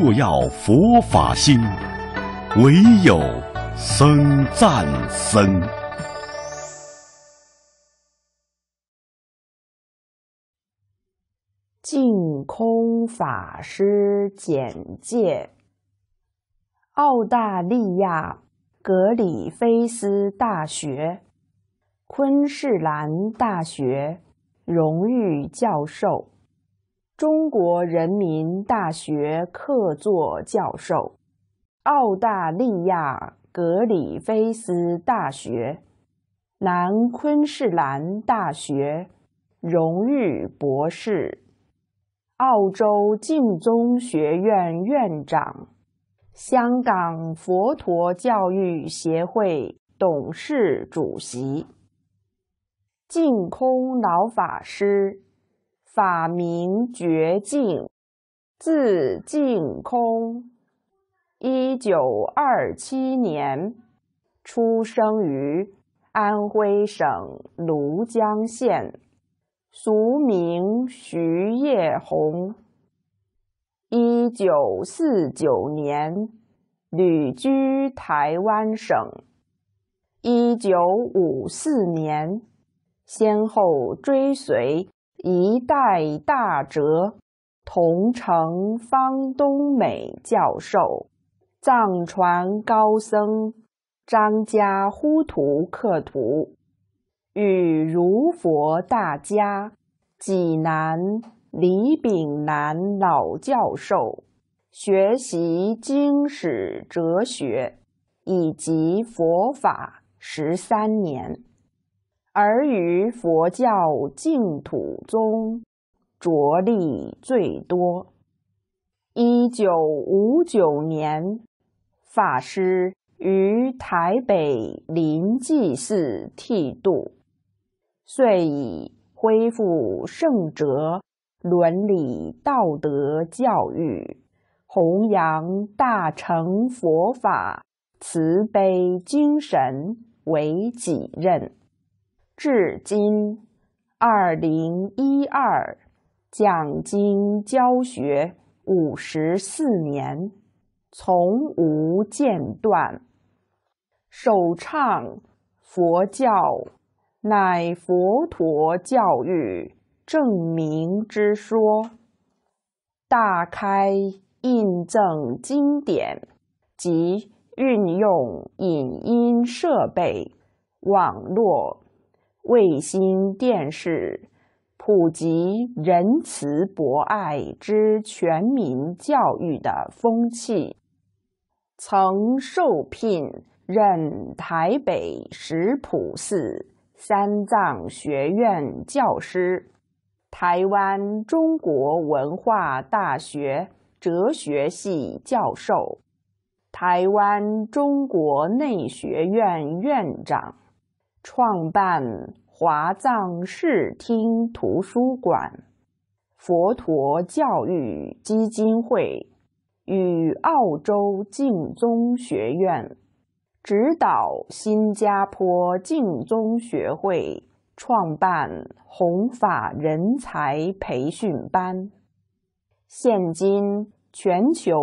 若要佛法兴，唯有僧赞僧。净空法师简介：澳大利亚格里菲斯大学、昆士兰大学荣誉教授。中国人民大学客座教授，澳大利亚格里菲斯大学、南昆士兰大学荣誉博士，澳洲净宗学院院长，香港佛陀教育协会董事主席，净空老法师。法名觉净，字净空，一九二七年出生于安徽省庐江县，俗名徐业红。一九四九年旅居台湾省，一九五四年先后追随。一代大哲，同城方东美教授、藏传高僧张家呼图克图，与儒佛大家济南李炳南老教授学习经史哲学以及佛法十三年。而于佛教净土中着力最多。一九五九年，法师于台北临济寺剃度，遂以恢复圣哲伦理道德教育、弘扬大乘佛法、慈悲精神为己任。至今，二零一二，讲经教学五十四年，从无间断。首倡佛教，乃佛陀教育证明之说，大开印证经典及运用影音设备、网络。卫星电视普及仁慈博爱之全民教育的风气，曾受聘任台北石浦寺三藏学院教师、台湾中国文化大学哲学系教授、台湾中国内学院院长。创办华藏视听图书馆、佛陀教育基金会，与澳洲净宗学院指导新加坡净宗学会创办弘法人才培训班。现今全球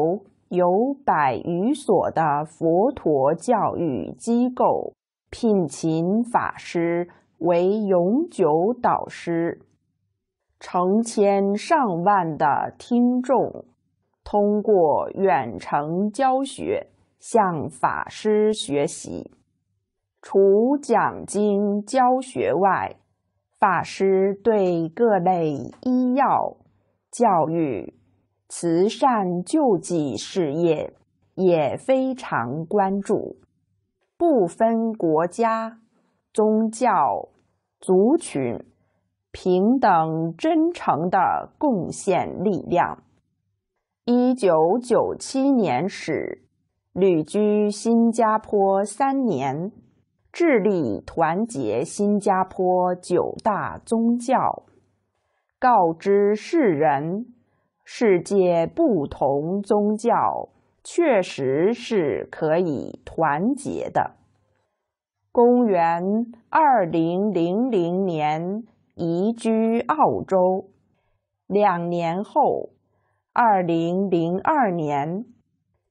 有百余所的佛陀教育机构。聘请法师为永久导师，成千上万的听众通过远程教学向法师学习。除讲经教学外，法师对各类医药、教育、慈善救济事业也非常关注。不分国家、宗教、族群，平等真诚的贡献力量。一九九七年始，旅居新加坡三年，致力团结新加坡九大宗教，告知世人世界不同宗教。确实是可以团结的。公元二零零零年移居澳洲，两年后，二零零二年，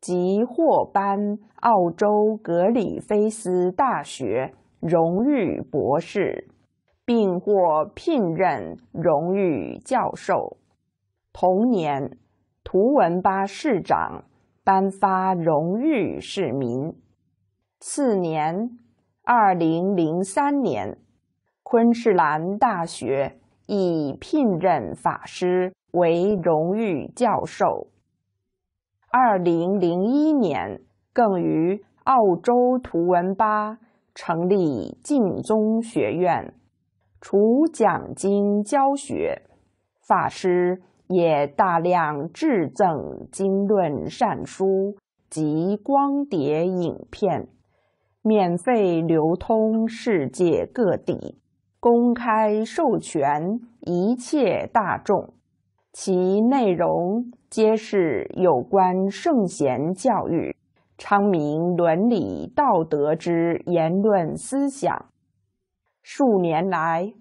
即获颁澳洲格里菲斯大学荣誉博士，并获聘任荣誉教授。同年，图文巴市长。颁发荣誉市民。次年，二零零三年，昆士兰大学以聘任法师为荣誉教授。二零零一年，更于澳洲图文巴成立净宗学院，除奖金教学，法师。也大量制赠经论善书及光碟影片，免费流通世界各地，公开授权一切大众。其内容皆是有关圣贤教育、昌明伦理道德之言论思想。数年来。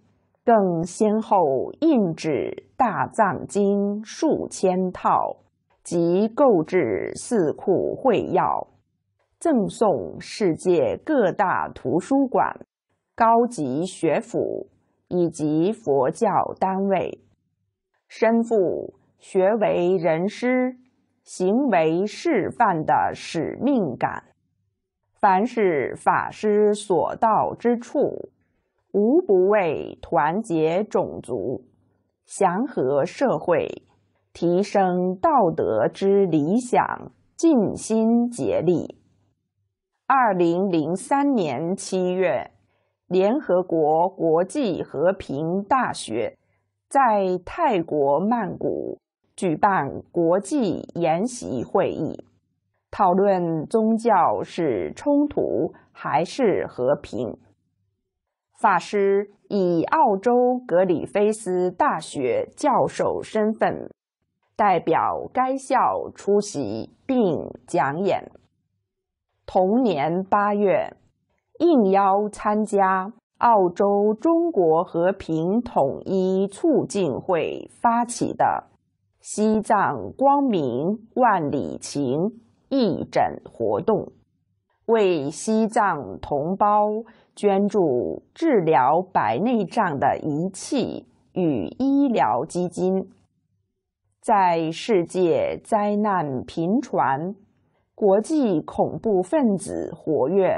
更先后印制大藏经数千套，及购置《四库会要》，赠送世界各大图书馆、高级学府以及佛教单位。身负学为人师、行为示范的使命感，凡是法师所到之处。无不为团结种族、祥和社会、提升道德之理想尽心竭力。二零零三年七月，联合国国际和平大学在泰国曼谷举办国际研习会议，讨论宗教是冲突还是和平。法师以澳洲格里菲斯大学教授身份，代表该校出席并讲演。同年八月，应邀参加澳洲中国和平统一促进会发起的“西藏光明万里情”义诊活动，为西藏同胞。捐助治疗白内障的仪器与医疗基金，在世界灾难频传、国际恐怖分子活跃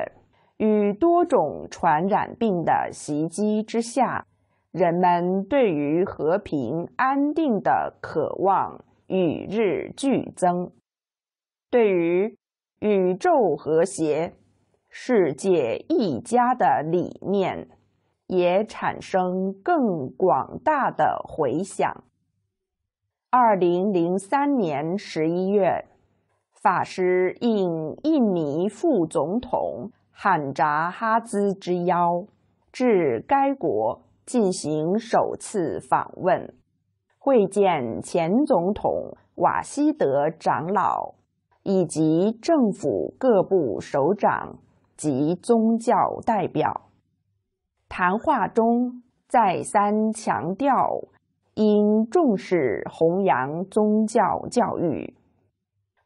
与多种传染病的袭击之下，人们对于和平安定的渴望与日俱增，对于宇宙和谐。世界一家的理念也产生更广大的回响。二零零三年十一月，法师应印尼副总统罕扎哈兹之邀，至该国进行首次访问，会见前总统瓦希德长老以及政府各部首长。及宗教代表谈话中，再三强调应重视弘扬宗教教育，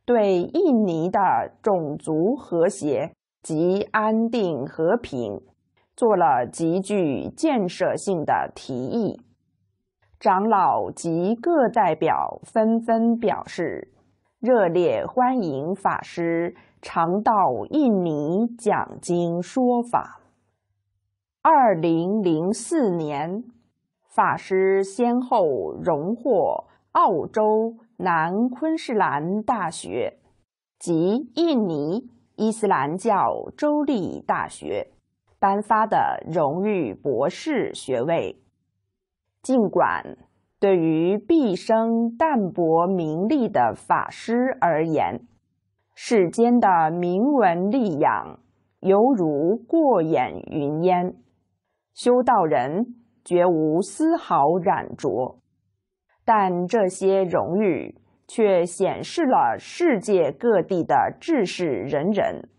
对印尼的种族和谐及安定和平做了极具建设性的提议。长老及各代表纷纷表示热烈欢迎法师。常到印尼讲经说法。二零零四年，法师先后荣获澳洲南昆士兰大学及印尼伊斯兰教州立大学颁发的荣誉博士学位。尽管对于毕生淡泊名利的法师而言，世间的名闻利养，犹如过眼云烟。修道人绝无丝毫染浊，但这些荣誉却显示了世界各地的志士仁人，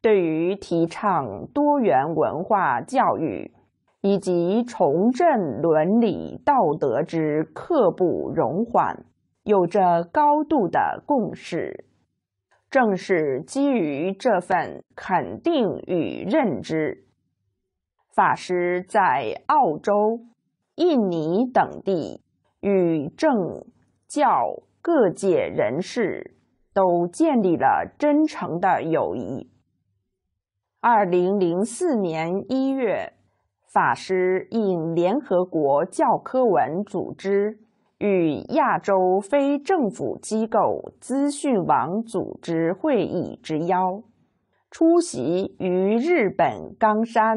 对于提倡多元文化教育以及重振伦理道德之刻不容缓，有着高度的共识。正是基于这份肯定与认知，法师在澳洲、印尼等地与政教各界人士都建立了真诚的友谊。二零零四年一月，法师应联合国教科文组织。与亚洲非政府机构资讯网组织会议之邀，出席于日本冈山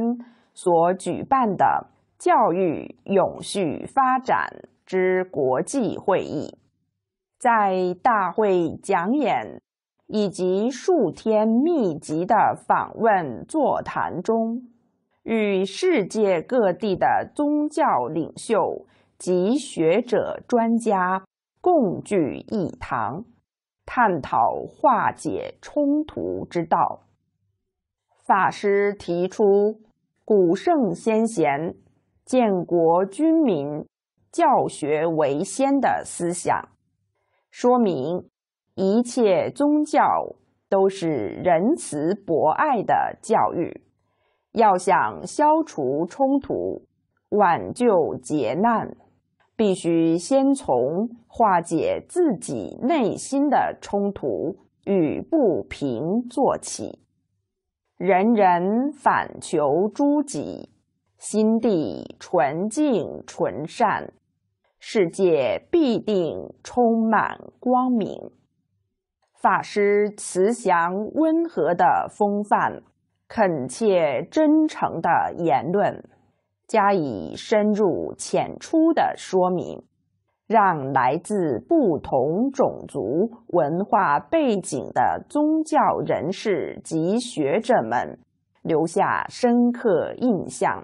所举办的教育永续发展之国际会议，在大会讲演以及数天密集的访问座谈中，与世界各地的宗教领袖。及学者专家共聚一堂，探讨化解冲突之道。法师提出古圣先贤、建国军民、教学为先的思想，说明一切宗教都是仁慈博爱的教育。要想消除冲突，挽救劫难。必须先从化解自己内心的冲突与不平做起。人人反求诸己，心地纯净纯善，世界必定充满光明。法师慈祥温和的风范，恳切真诚的言论。加以深入浅出的说明，让来自不同种族文化背景的宗教人士及学者们留下深刻印象，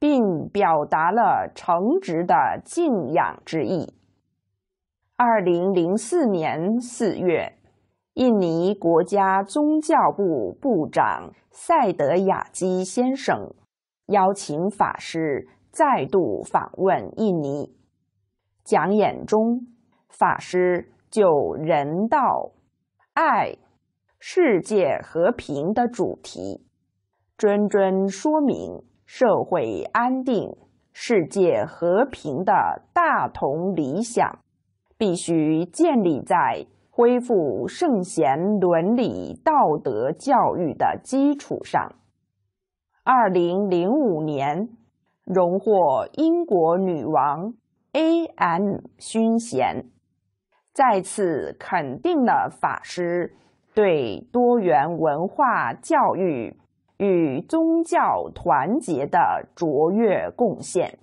并表达了诚挚的敬仰之意。二零零四年四月，印尼国家宗教部部长塞德雅基先生。邀请法师再度访问印尼，讲演中，法师就人道、爱、世界和平的主题，谆谆说明社会安定、世界和平的大同理想，必须建立在恢复圣贤伦理道德教育的基础上。二零零五年，荣获英国女王 A.M 勋衔，再次肯定了法师对多元文化教育与宗教团结的卓越贡献。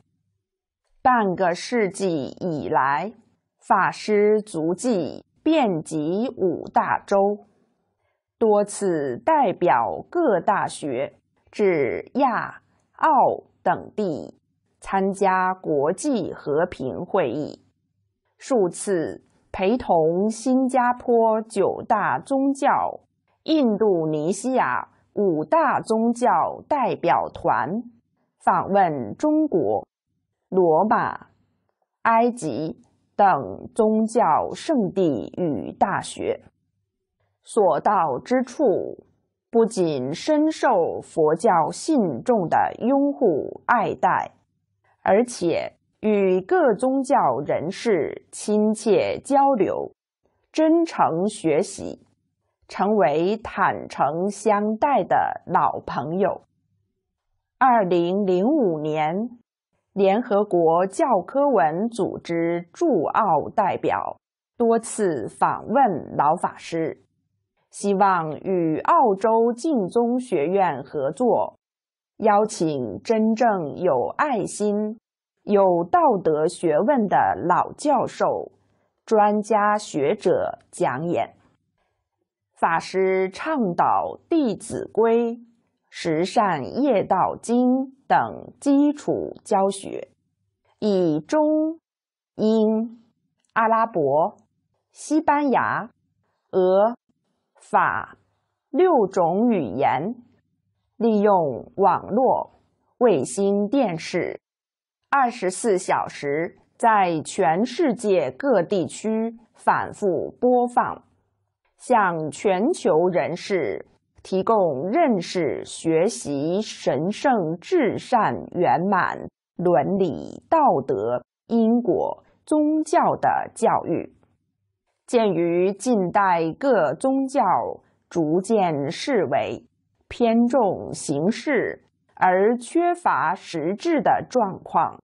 半个世纪以来，法师足迹遍及五大洲，多次代表各大学。至亚、澳等地参加国际和平会议，数次陪同新加坡九大宗教、印度尼西亚五大宗教代表团访问中国、罗马、埃及等宗教圣地与大学，所到之处。不仅深受佛教信众的拥护爱戴，而且与各宗教人士亲切交流，真诚学习，成为坦诚相待的老朋友。二零零五年，联合国教科文组织驻澳代表多次访问老法师。希望与澳洲敬宗学院合作，邀请真正有爱心、有道德、学问的老教授、专家学者讲演，法师倡导《弟子规》《十善业道经》等基础教学，以中、英、阿拉伯、西班牙、俄。法六种语言，利用网络、卫星电视，二十四小时，在全世界各地区反复播放，向全球人士提供认识、学习神圣、至善、圆满伦理、道德、因果、宗教的教育。鉴于近代各宗教逐渐视为偏重形式而缺乏实质的状况，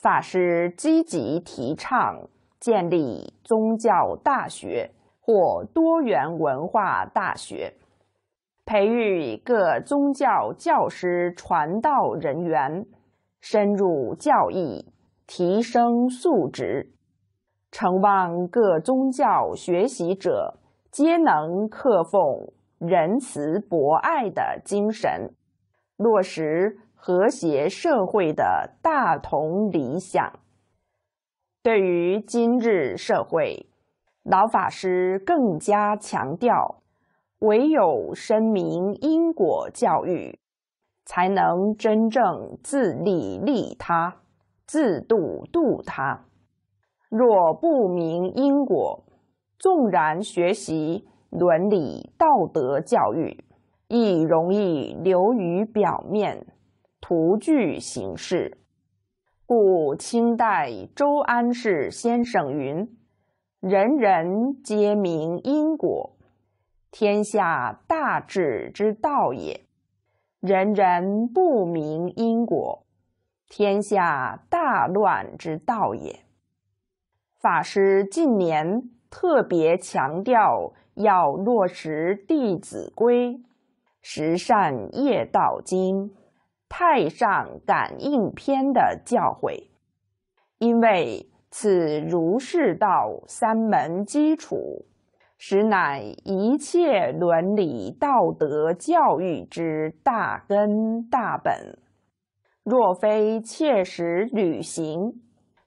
法师积极提倡建立宗教大学或多元文化大学，培育各宗教教师、传道人员，深入教义，提升素质。诚望各宗教学习者，皆能克奉仁慈博爱的精神，落实和谐社会的大同理想。对于今日社会，老法师更加强调，唯有深明因果教育，才能真正自利利他，自度度他。若不明因果，纵然学习伦理道德教育，亦容易流于表面，徒具形式。故清代周安世先生云：“人人皆明因果，天下大治之道也；人人不明因果，天下大乱之道也。”法师近年特别强调要落实《弟子规》《十善业道经》《太上感应篇》的教诲，因为此儒释道三门基础，实乃一切伦理道德教育之大根大本。若非切实履行，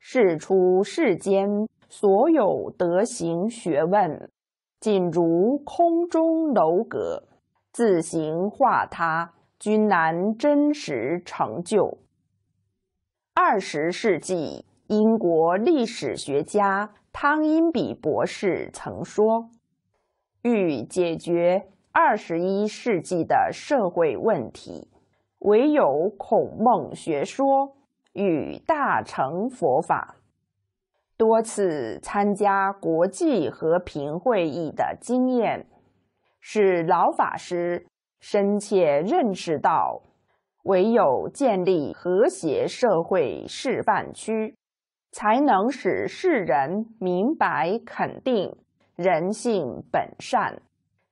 世出世间所有德行学问，仅如空中楼阁，自行化他均难真实成就。二十世纪英国历史学家汤因比博士曾说：“欲解决二十一世纪的社会问题，唯有孔孟学说。”与大乘佛法多次参加国际和平会议的经验，使老法师深切认识到，唯有建立和谐社会示范区，才能使世人明白肯定人性本善，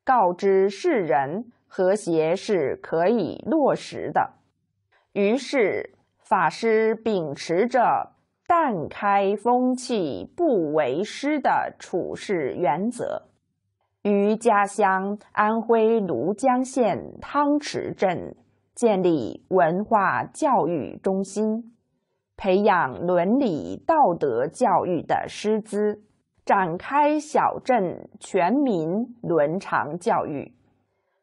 告知世人和谐是可以落实的。于是。法师秉持着“淡开风气，不为师”的处事原则，于家乡安徽庐江县汤池镇建立文化教育中心，培养伦理道德教育的师资，展开小镇全民伦常教育，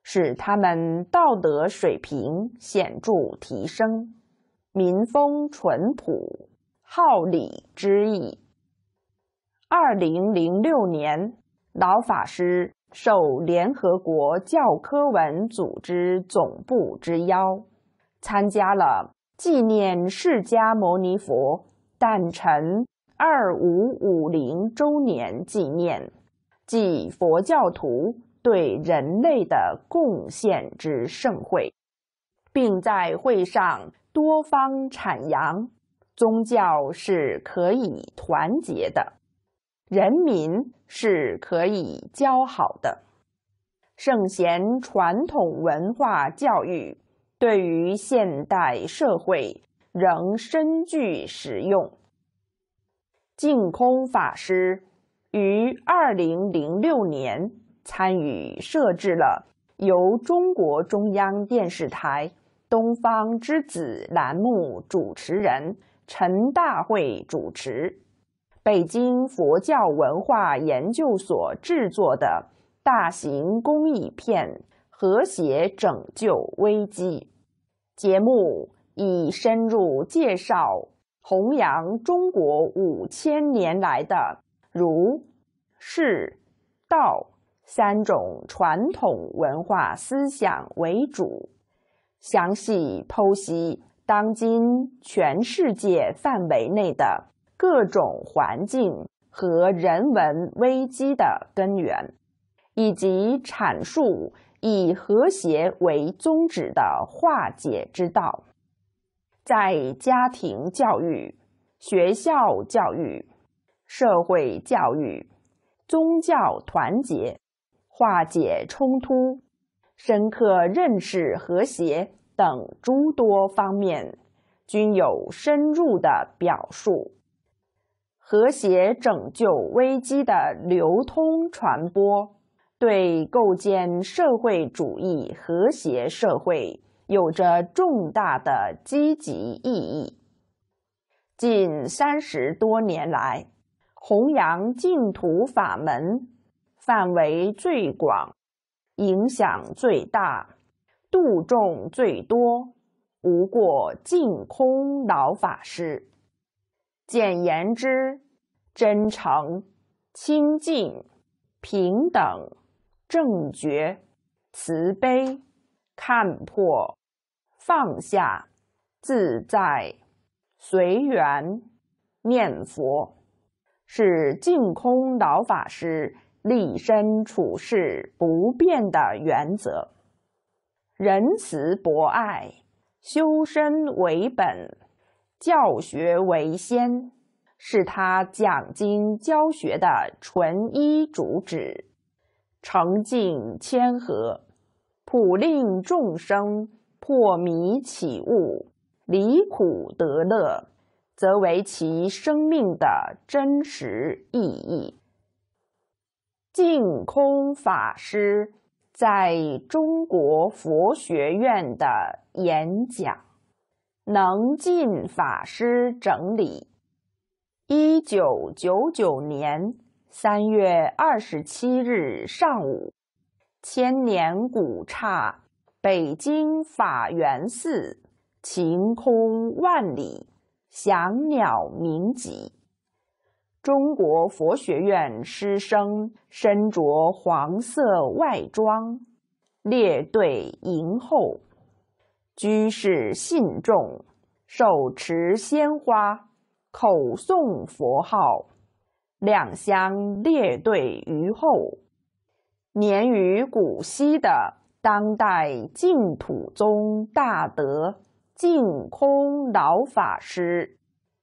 使他们道德水平显著提升。民风淳朴，好礼之意。二零零六年，老法师受联合国教科文组织总部之邀，参加了纪念释迦牟尼佛诞辰二五五零周年纪念暨佛教徒对人类的贡献之盛会，并在会上。多方阐扬，宗教是可以团结的，人民是可以交好的，圣贤传统文化教育对于现代社会仍深具实用。净空法师于二零零六年参与设置了由中国中央电视台。东方之子栏目主持人陈大会主持，北京佛教文化研究所制作的大型公益片《和谐拯救危机》节目，以深入介绍、弘扬中国五千年来的儒、释、道三种传统文化思想为主。详细剖析当今全世界范围内的各种环境和人文危机的根源，以及阐述以和谐为宗旨的化解之道，在家庭教育、学校教育、社会教育、宗教团结、化解冲突。深刻认识和谐等诸多方面，均有深入的表述。和谐拯救危机的流通传播，对构建社会主义和谐社会有着重大的积极意义。近三十多年来，弘扬净土法门范围最广。影响最大，度众最多，无过净空老法师。简言之，真诚、清净、平等、正觉、慈悲、看破、放下、自在、随缘、念佛，是净空老法师。立身处世不变的原则，仁慈博爱，修身为本，教学为先，是他讲经教学的纯一主旨。诚敬谦和，普令众生破迷起悟，离苦得乐，则为其生命的真实意义。净空法师在中国佛学院的演讲，能净法师整理。一九九九年三月二十七日上午，千年古刹北京法源寺，晴空万里，翔鸟鸣集。中国佛学院师生身着黄色外装，列队迎候；居士信众手持鲜花，口诵佛号，两相列队于后。年逾古稀的当代净土宗大德净空老法师，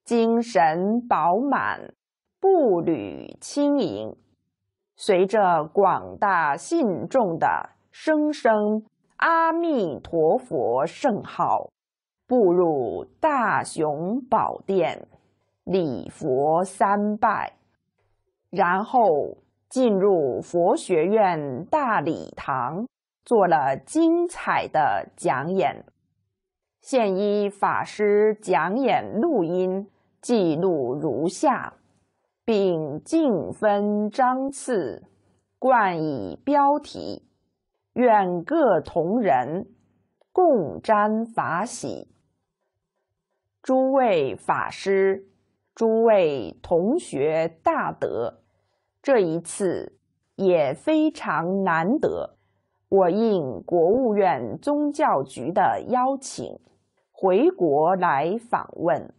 精神饱满。步履轻盈，随着广大信众的声声“阿弥陀佛”圣号，步入大雄宝殿，礼佛三拜，然后进入佛学院大礼堂，做了精彩的讲演。现依法师讲演录音记录如下。并尽分章次，冠以标题，愿各同仁共沾法喜。诸位法师，诸位同学，大德，这一次也非常难得，我应国务院宗教局的邀请回国来访问。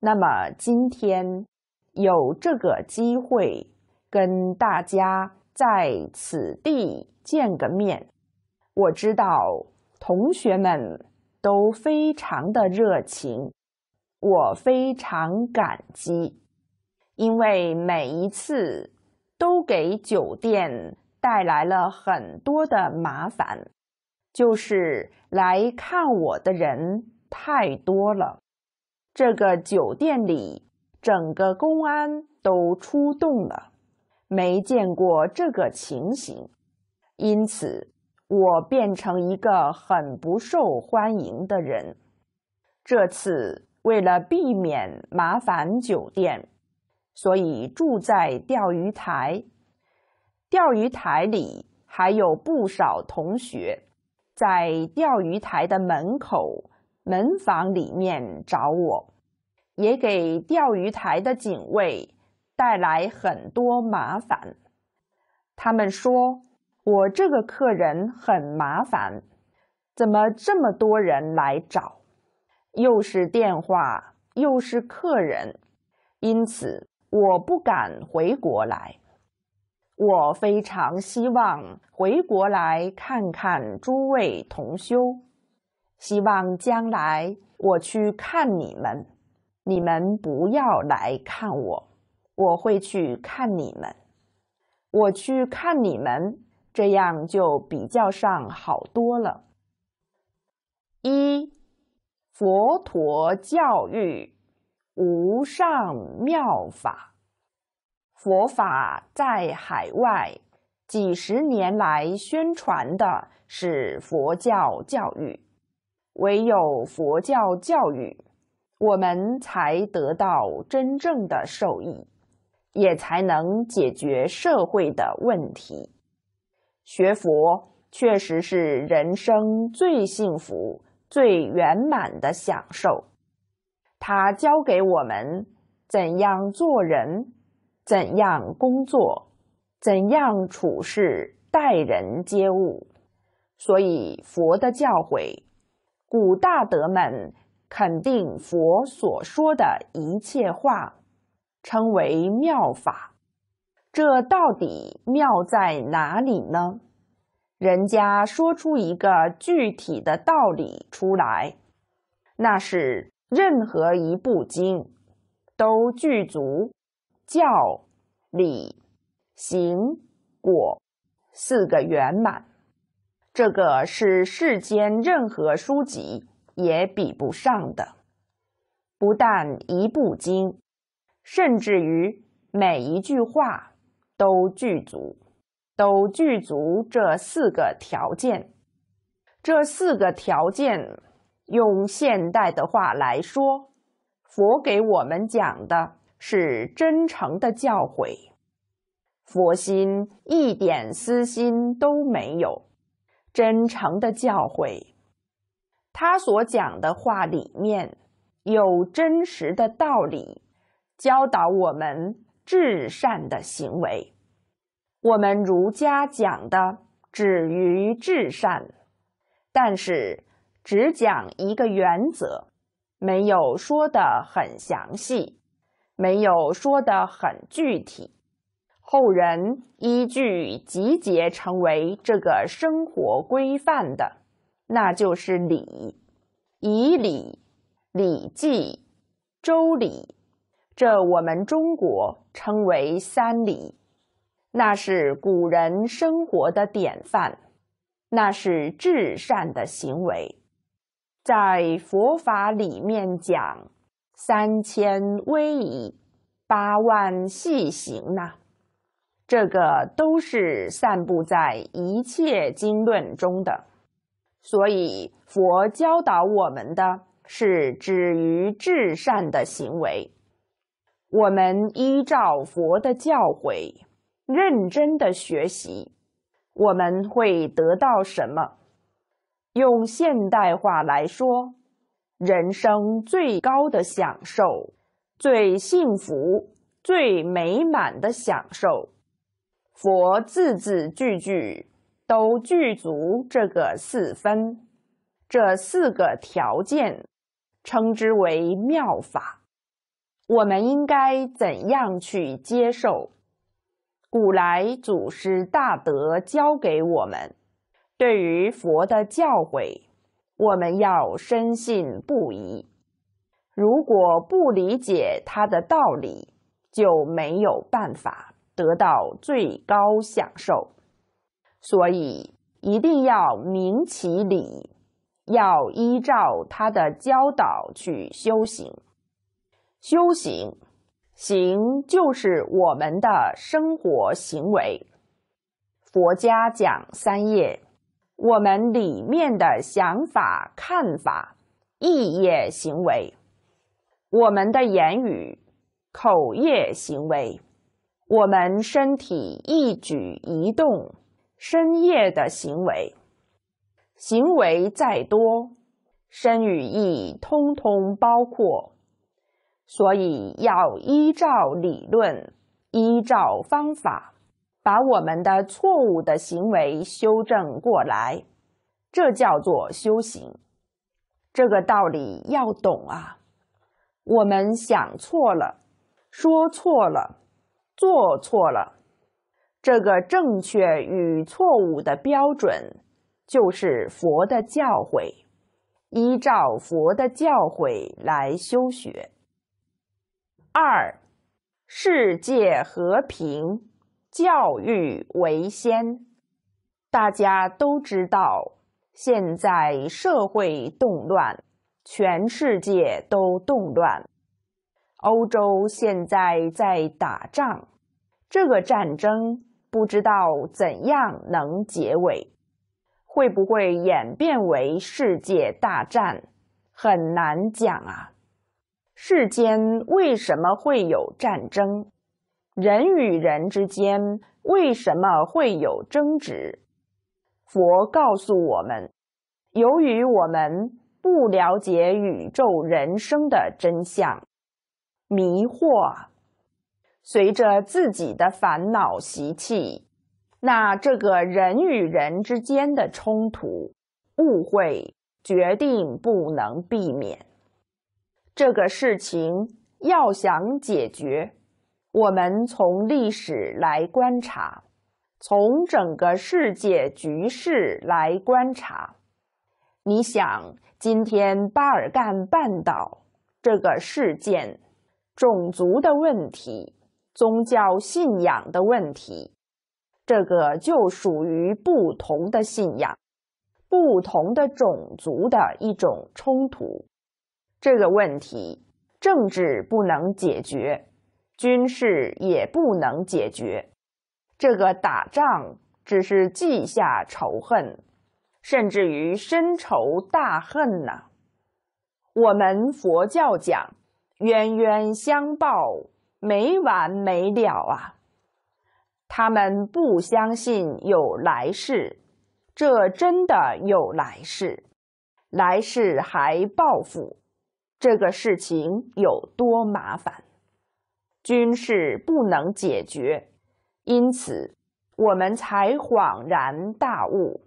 那么今天。有这个机会跟大家在此地见个面，我知道同学们都非常的热情，我非常感激，因为每一次都给酒店带来了很多的麻烦，就是来看我的人太多了，这个酒店里。整个公安都出动了，没见过这个情形，因此我变成一个很不受欢迎的人。这次为了避免麻烦，酒店，所以住在钓鱼台。钓鱼台里还有不少同学，在钓鱼台的门口门房里面找我。也给钓鱼台的警卫带来很多麻烦。他们说：“我这个客人很麻烦，怎么这么多人来找？又是电话，又是客人，因此我不敢回国来。我非常希望回国来看看诸位同修，希望将来我去看你们。”你们不要来看我，我会去看你们。我去看你们，这样就比较上好多了。一，佛陀教育无上妙法，佛法在海外几十年来宣传的是佛教教育，唯有佛教教育。我们才得到真正的受益，也才能解决社会的问题。学佛确实是人生最幸福、最圆满的享受。他教给我们怎样做人，怎样工作，怎样处事、待人接物。所以，佛的教诲，古大德们。肯定佛所说的一切话，称为妙法。这到底妙在哪里呢？人家说出一个具体的道理出来，那是任何一部经都具足教、理、行、果四个圆满。这个是世间任何书籍。也比不上的，不但一部经，甚至于每一句话都具足，都具足这四个条件。这四个条件，用现代的话来说，佛给我们讲的是真诚的教诲，佛心一点私心都没有，真诚的教诲。他所讲的话里面有真实的道理，教导我们至善的行为。我们儒家讲的“止于至善”，但是只讲一个原则，没有说的很详细，没有说的很具体。后人依据集结成为这个生活规范的。那就是礼，以礼，《礼记》《周礼》，这我们中国称为三礼，那是古人生活的典范，那是至善的行为。在佛法里面讲三千威仪，八万细行呐，这个都是散布在一切经论中的。所以，佛教导我们的是止于至善的行为。我们依照佛的教诲，认真的学习，我们会得到什么？用现代化来说，人生最高的享受、最幸福、最美满的享受。佛字字句句。都具足这个四分，这四个条件，称之为妙法。我们应该怎样去接受？古来祖师大德教给我们，对于佛的教诲，我们要深信不疑。如果不理解他的道理，就没有办法得到最高享受。所以一定要明其理，要依照他的教导去修行。修行，行就是我们的生活行为。佛家讲三业，我们里面的想法、看法，意业行为；我们的言语，口业行为；我们身体一举一动。深夜的行为，行为再多，身与意通通包括，所以要依照理论，依照方法，把我们的错误的行为修正过来，这叫做修行。这个道理要懂啊！我们想错了，说错了，做错了。这个正确与错误的标准，就是佛的教诲。依照佛的教诲来修学。二，世界和平，教育为先。大家都知道，现在社会动乱，全世界都动乱。欧洲现在在打仗，这个战争。不知道怎样能结尾，会不会演变为世界大战？很难讲啊。世间为什么会有战争？人与人之间为什么会有争执？佛告诉我们，由于我们不了解宇宙人生的真相，迷惑。随着自己的烦恼习气，那这个人与人之间的冲突、误会，决定不能避免。这个事情要想解决，我们从历史来观察，从整个世界局势来观察。你想，今天巴尔干半岛这个事件，种族的问题。宗教信仰的问题，这个就属于不同的信仰、不同的种族的一种冲突。这个问题，政治不能解决，军事也不能解决。这个打仗只是记下仇恨，甚至于深仇大恨呐。我们佛教讲冤冤相报。没完没了啊！他们不相信有来世，这真的有来世，来世还报复，这个事情有多麻烦，军事不能解决，因此我们才恍然大悟：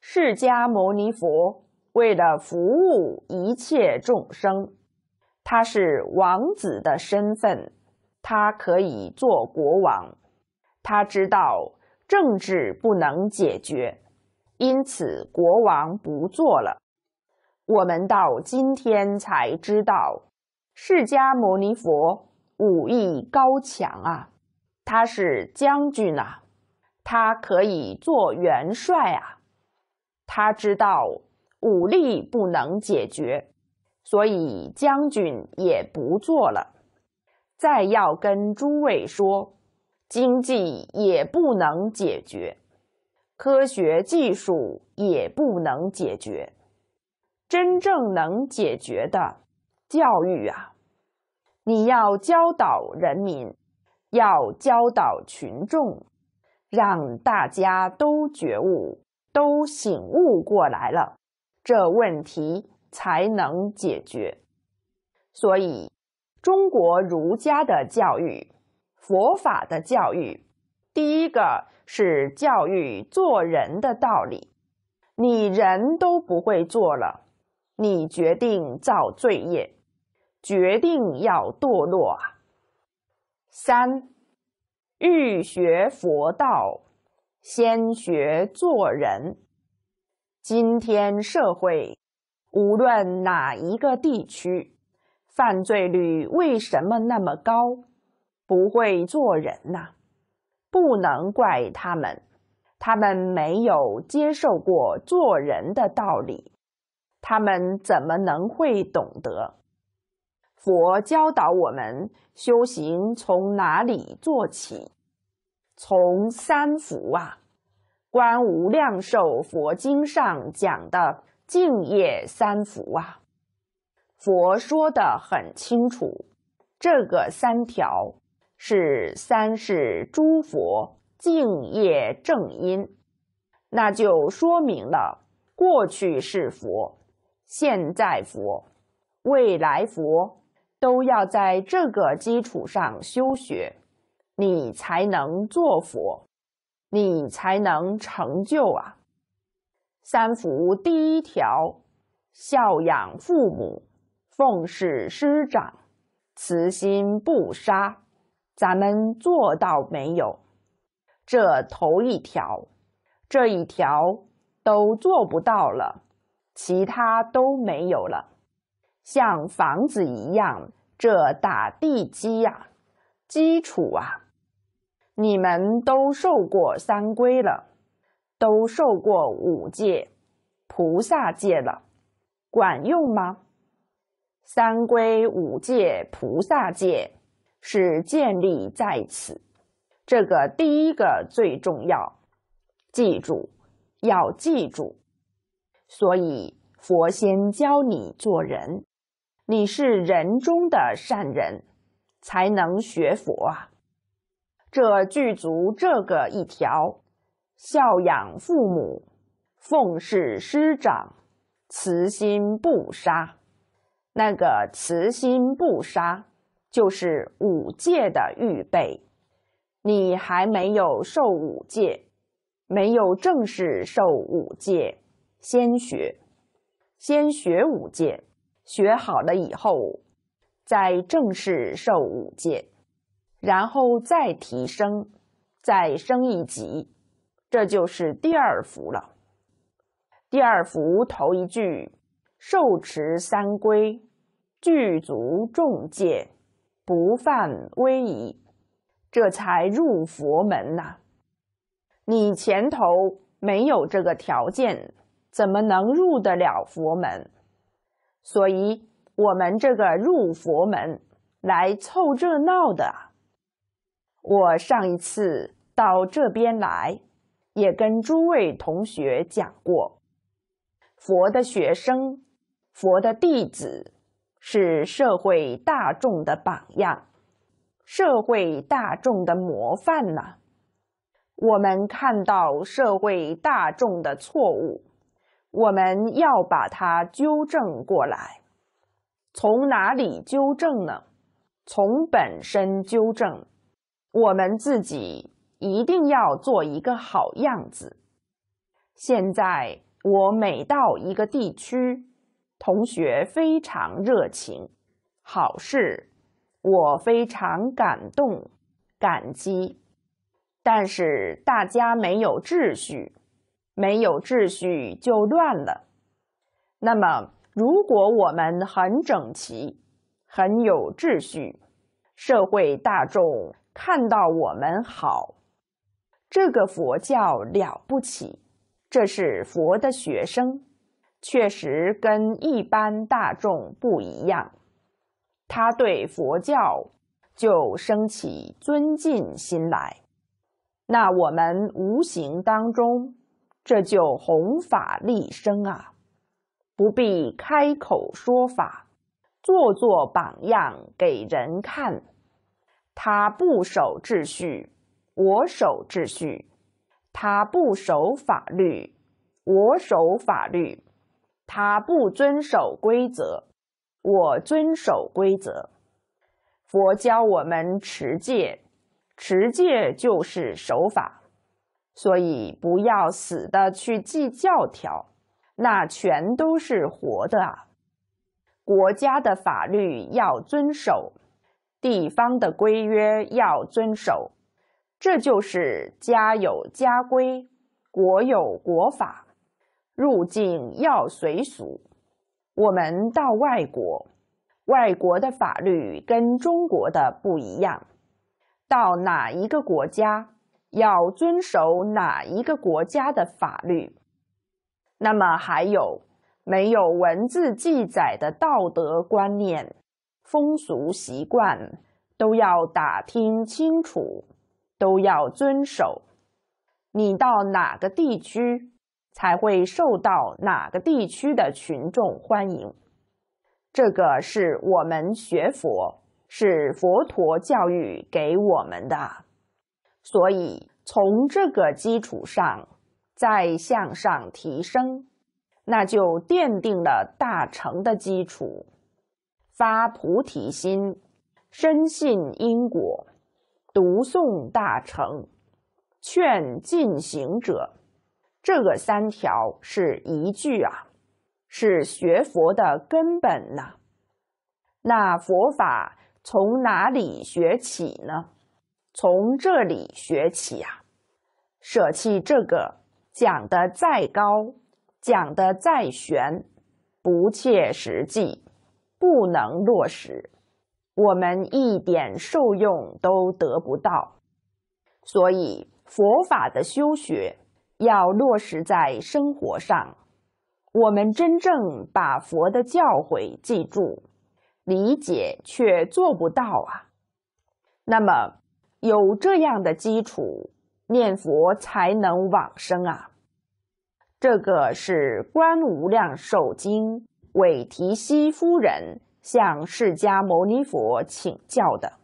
释迦牟尼佛为了服务一切众生。他是王子的身份，他可以做国王。他知道政治不能解决，因此国王不做了。我们到今天才知道，释迦牟尼佛武艺高强啊，他是将军呐，他可以做元帅啊。他知道武力不能解决。所以，将军也不做了。再要跟诸位说，经济也不能解决，科学技术也不能解决，真正能解决的，教育啊！你要教导人民，要教导群众，让大家都觉悟，都醒悟过来了，这问题。才能解决。所以，中国儒家的教育、佛法的教育，第一个是教育做人的道理。你人都不会做了，你决定造罪业，决定要堕落啊！三，欲学佛道，先学做人。今天社会。无论哪一个地区，犯罪率为什么那么高？不会做人呐，不能怪他们，他们没有接受过做人的道理，他们怎么能会懂得？佛教导我们修行从哪里做起？从三福啊，《观无量寿佛经》上讲的。敬业三福啊，佛说的很清楚，这个三条是三世诸佛敬业正因，那就说明了过去是佛，现在佛，未来佛都要在这个基础上修学，你才能做佛，你才能成就啊。三福第一条，孝养父母，奉事师长，慈心不杀。咱们做到没有？这头一条，这一条都做不到了，其他都没有了。像房子一样，这打地基呀，基础啊，你们都受过三规了。都受过五戒、菩萨戒了，管用吗？三归五戒菩萨戒是建立在此，这个第一个最重要，记住要记住。所以佛先教你做人，你是人中的善人，才能学佛。啊。这具足这个一条。孝养父母，奉事师长，慈心不杀。那个慈心不杀，就是五戒的预备。你还没有受五戒，没有正式受五戒，先学，先学五戒，学好了以后，再正式受五戒，然后再提升，再升一级。这就是第二幅了。第二幅头一句：“受持三规，具足众戒，不犯威仪。”这才入佛门呐。你前头没有这个条件，怎么能入得了佛门？所以，我们这个入佛门来凑热闹的。我上一次到这边来。也跟诸位同学讲过，佛的学生，佛的弟子，是社会大众的榜样，社会大众的模范呐。我们看到社会大众的错误，我们要把它纠正过来。从哪里纠正呢？从本身纠正，我们自己。一定要做一个好样子。现在我每到一个地区，同学非常热情，好事，我非常感动、感激。但是大家没有秩序，没有秩序就乱了。那么，如果我们很整齐、很有秩序，社会大众看到我们好。这个佛教了不起，这是佛的学生，确实跟一般大众不一样。他对佛教就升起尊敬心来，那我们无形当中这就弘法利生啊，不必开口说法，做做榜样给人看，他不守秩序。我守秩序，他不守法律；我守法律，他不遵守规则；我遵守规则。佛教我们持戒，持戒就是守法。所以，不要死的去记教条，那全都是活的啊！国家的法律要遵守，地方的规约要遵守。这就是家有家规，国有国法。入境要随俗。我们到外国，外国的法律跟中国的不一样。到哪一个国家，要遵守哪一个国家的法律。那么还有没有文字记载的道德观念、风俗习惯，都要打听清楚。都要遵守，你到哪个地区，才会受到哪个地区的群众欢迎？这个是我们学佛，是佛陀教育给我们的。所以，从这个基础上再向上提升，那就奠定了大成的基础。发菩提心，深信因果。读诵大乘，劝进行者，这个三条是一句啊，是学佛的根本呐。那佛法从哪里学起呢？从这里学起啊！舍弃这个，讲的再高，讲的再玄，不切实际，不能落实。我们一点受用都得不到，所以佛法的修学要落实在生活上。我们真正把佛的教诲记住、理解，却做不到啊。那么有这样的基础，念佛才能往生啊。这个是《观无量寿经》，韦提希夫人。向释迦牟尼佛请教的，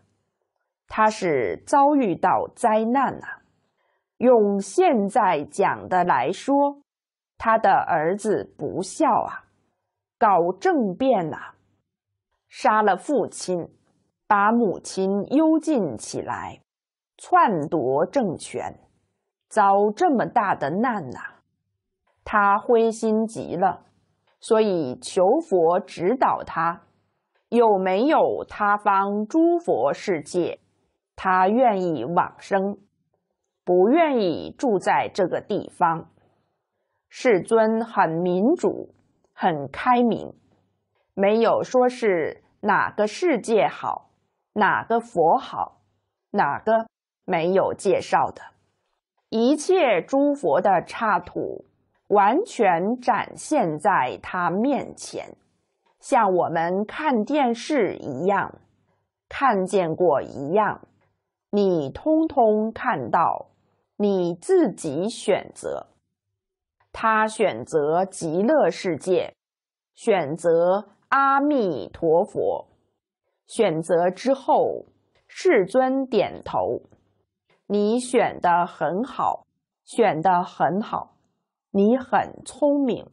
他是遭遇到灾难了。用现在讲的来说，他的儿子不孝啊，搞政变呐，杀了父亲，把母亲幽禁起来，篡夺政权，遭这么大的难呐，他灰心极了，所以求佛指导他。有没有他方诸佛世界？他愿意往生，不愿意住在这个地方。世尊很民主，很开明，没有说是哪个世界好，哪个佛好，哪个没有介绍的。一切诸佛的刹土，完全展现在他面前。像我们看电视一样，看见过一样，你通通看到，你自己选择。他选择极乐世界，选择阿弥陀佛，选择之后，世尊点头。你选的很好，选的很好，你很聪明。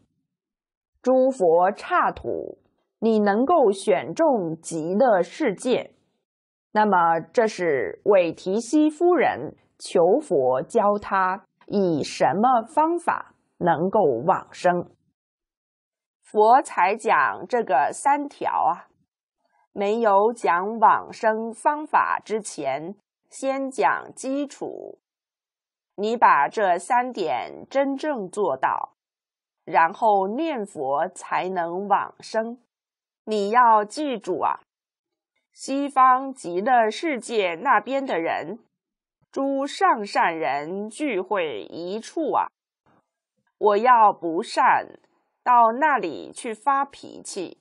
诸佛刹土。你能够选中极乐世界，那么这是韦提希夫人求佛教他以什么方法能够往生？佛才讲这个三条啊，没有讲往生方法之前，先讲基础。你把这三点真正做到，然后念佛才能往生。你要记住啊，西方极乐世界那边的人，诸上善人聚会一处啊。我要不善，到那里去发脾气，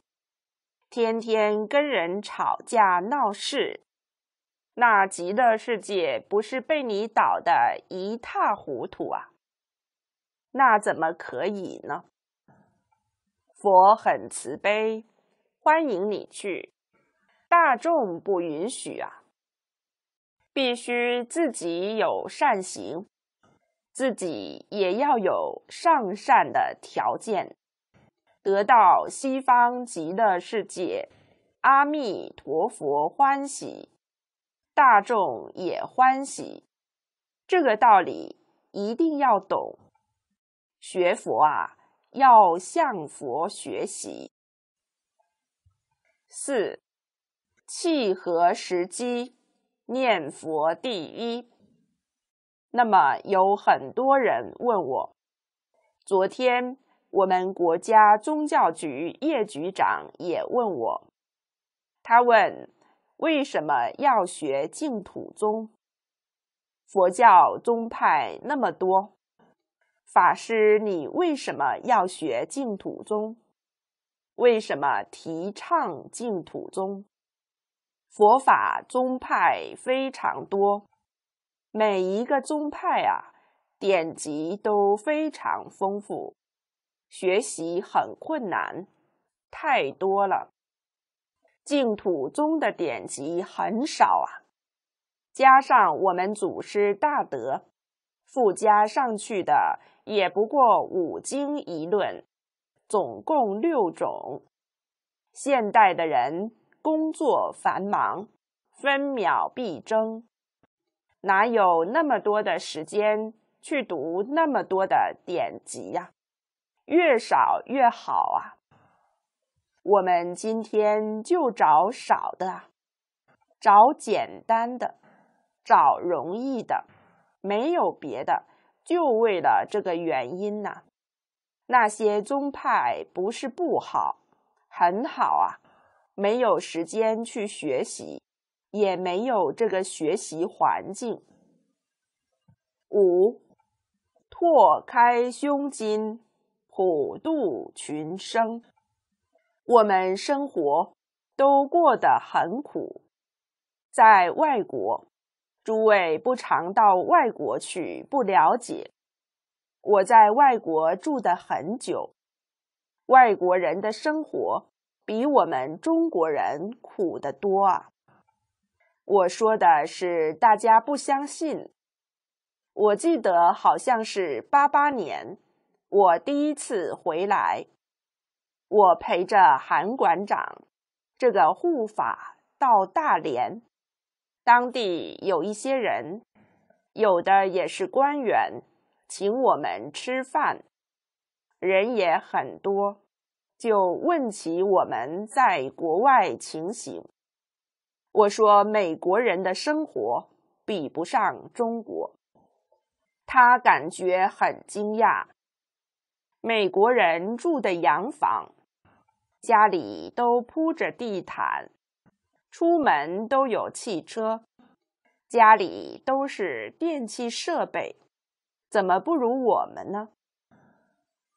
天天跟人吵架闹事，那极乐世界不是被你捣得一塌糊涂啊？那怎么可以呢？佛很慈悲。欢迎你去，大众不允许啊！必须自己有善行，自己也要有上善的条件，得到西方极乐世界，阿弥陀佛欢喜，大众也欢喜。这个道理一定要懂，学佛啊，要向佛学习。四，契合时机念佛第一。那么有很多人问我，昨天我们国家宗教局叶局长也问我，他问为什么要学净土宗？佛教宗派那么多，法师你为什么要学净土宗？为什么提倡净土宗？佛法宗派非常多，每一个宗派啊，典籍都非常丰富，学习很困难，太多了。净土宗的典籍很少啊，加上我们祖师大德附加上去的，也不过五经一论。总共六种。现代的人工作繁忙，分秒必争，哪有那么多的时间去读那么多的典籍呀？越少越好啊！我们今天就找少的，找简单的，找容易的，没有别的，就为了这个原因呐。那些宗派不是不好，很好啊，没有时间去学习，也没有这个学习环境。五，拓开胸襟，普度群生。我们生活都过得很苦，在外国，诸位不常到外国去，不了解。我在外国住的很久，外国人的生活比我们中国人苦得多啊！我说的是大家不相信。我记得好像是八八年，我第一次回来，我陪着韩馆长这个护法到大连，当地有一些人，有的也是官员。请我们吃饭，人也很多，就问起我们在国外情形。我说美国人的生活比不上中国，他感觉很惊讶。美国人住的洋房，家里都铺着地毯，出门都有汽车，家里都是电器设备。怎么不如我们呢？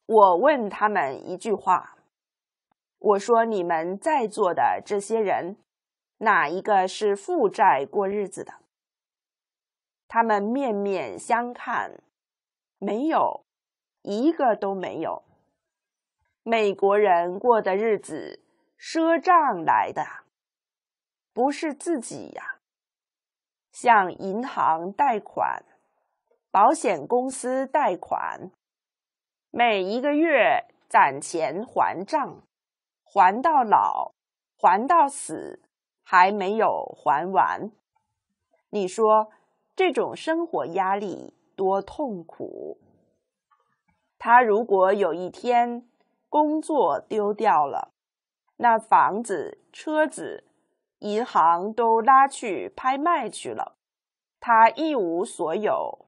我问他们一句话：“我说你们在座的这些人，哪一个是负债过日子的？”他们面面相看，没有一个都没有。美国人过的日子赊账来的，不是自己呀，向银行贷款。保险公司贷款，每一个月攒钱还账，还到老，还到死，还没有还完。你说这种生活压力多痛苦？他如果有一天工作丢掉了，那房子、车子、银行都拉去拍卖去了，他一无所有。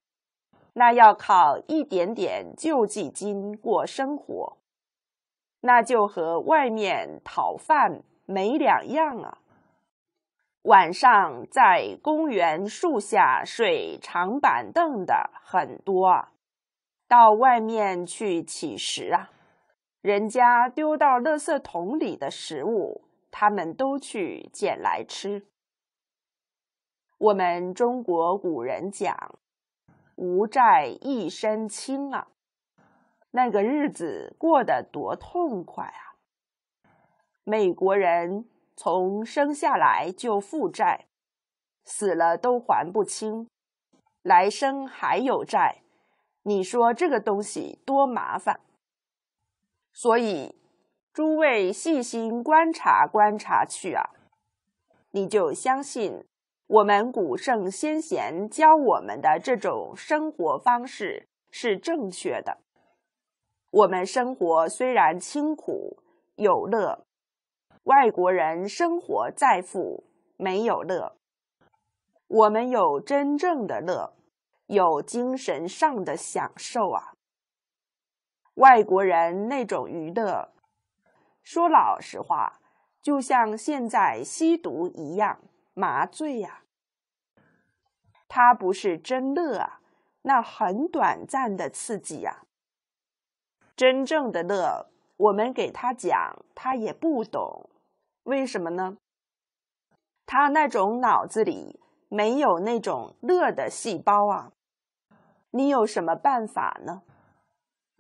那要靠一点点救济金过生活，那就和外面讨饭没两样啊！晚上在公园树下睡长板凳的很多，到外面去乞食啊！人家丢到垃圾桶里的食物，他们都去捡来吃。我们中国古人讲。无债一身轻啊，那个日子过得多痛快啊！美国人从生下来就负债，死了都还不清，来生还有债，你说这个东西多麻烦！所以，诸位细心观察观察去啊，你就相信。我们古圣先贤教我们的这种生活方式是正确的。我们生活虽然清苦有乐，外国人生活再富没有乐。我们有真正的乐，有精神上的享受啊。外国人那种娱乐，说老实话，就像现在吸毒一样。麻醉呀，他不是真乐啊，那很短暂的刺激呀。真正的乐，我们给他讲，他也不懂，为什么呢？他那种脑子里没有那种乐的细胞啊。你有什么办法呢？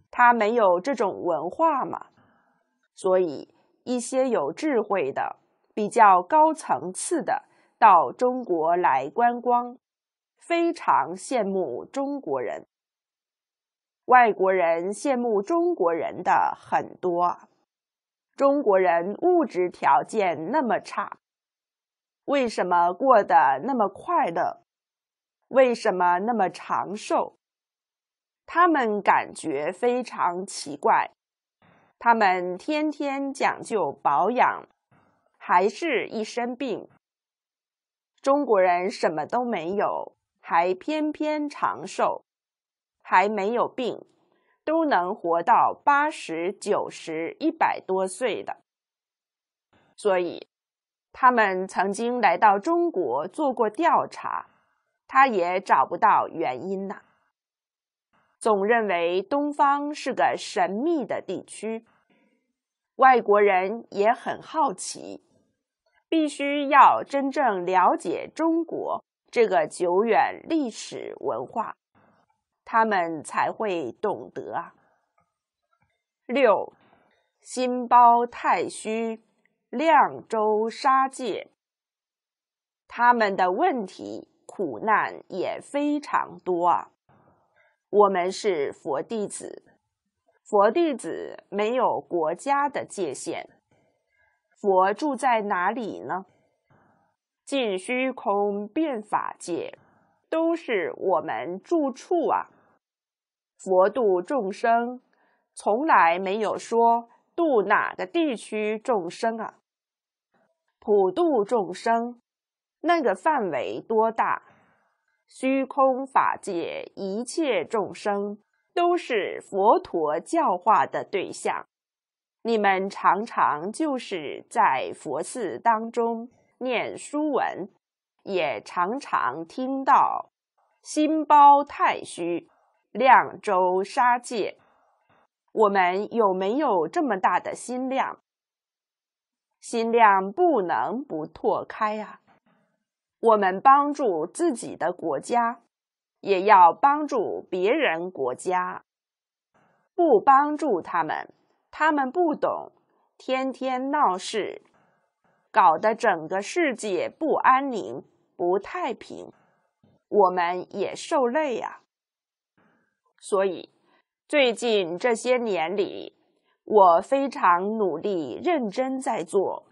他没有这种文化嘛。所以一些有智慧的、比较高层次的。到中国来观光，非常羡慕中国人。外国人羡慕中国人的很多，中国人物质条件那么差，为什么过得那么快乐？为什么那么长寿？他们感觉非常奇怪。他们天天讲究保养，还是一生病。中国人什么都没有，还偏偏长寿，还没有病，都能活到八十九十一百多岁的。所以，他们曾经来到中国做过调查，他也找不到原因呐，总认为东方是个神秘的地区。外国人也很好奇。必须要真正了解中国这个久远历史文化，他们才会懂得。啊。六，心包太虚，量周沙界。他们的问题、苦难也非常多。啊。我们是佛弟子，佛弟子没有国家的界限。佛住在哪里呢？尽虚空遍法界，都是我们住处啊。佛度众生，从来没有说度哪个地区众生啊。普度众生，那个范围多大？虚空法界一切众生，都是佛陀教化的对象。你们常常就是在佛寺当中念书文，也常常听到“心包太虚，量周杀界”。我们有没有这么大的心量？心量不能不拓开啊！我们帮助自己的国家，也要帮助别人国家。不帮助他们。他们不懂，天天闹事，搞得整个世界不安宁、不太平，我们也受累呀。所以，最近这些年里，我非常努力、认真在做，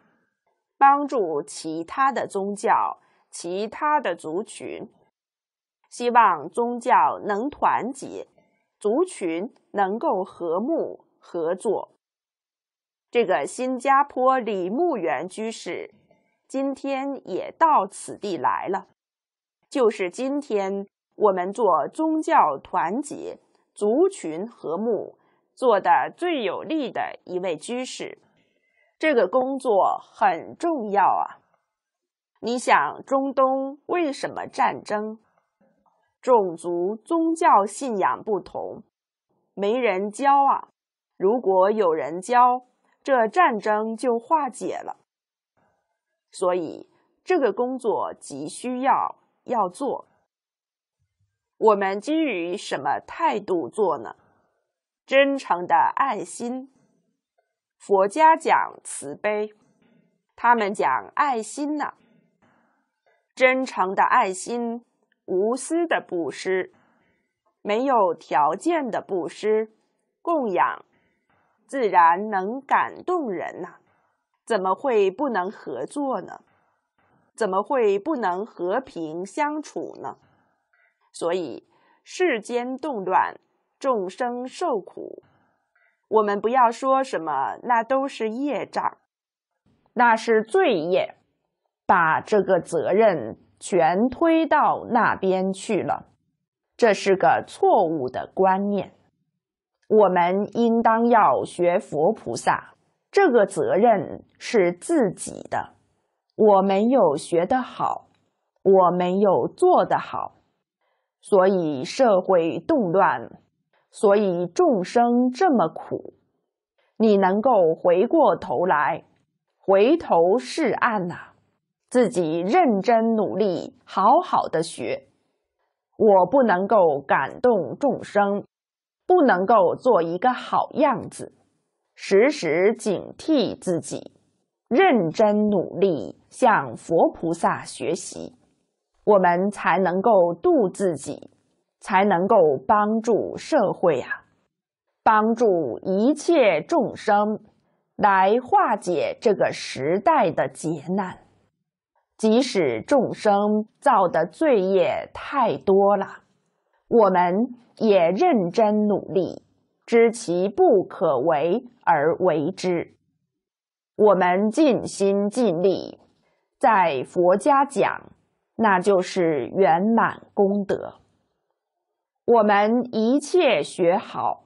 帮助其他的宗教、其他的族群，希望宗教能团结，族群能够和睦合作。这个新加坡李牧原居士，今天也到此地来了，就是今天我们做宗教团结、族群和睦做的最有力的一位居士。这个工作很重要啊！你想，中东为什么战争？种族、宗教、信仰不同，没人教啊！如果有人教，这战争就化解了，所以这个工作急需要要做。我们基于什么态度做呢？真诚的爱心，佛家讲慈悲，他们讲爱心呢？真诚的爱心，无私的布施，没有条件的布施，供养。自然能感动人呐，怎么会不能合作呢？怎么会不能和平相处呢？所以世间动乱，众生受苦，我们不要说什么那都是业障，那是罪业，把这个责任全推到那边去了，这是个错误的观念。我们应当要学佛菩萨，这个责任是自己的。我没有学得好，我没有做得好，所以社会动乱，所以众生这么苦。你能够回过头来，回头是岸呐！自己认真努力，好好的学。我不能够感动众生。不能够做一个好样子，时时警惕自己，认真努力，向佛菩萨学习，我们才能够度自己，才能够帮助社会啊，帮助一切众生，来化解这个时代的劫难。即使众生造的罪业太多了。我们也认真努力，知其不可为而为之。我们尽心尽力，在佛家讲，那就是圆满功德。我们一切学好，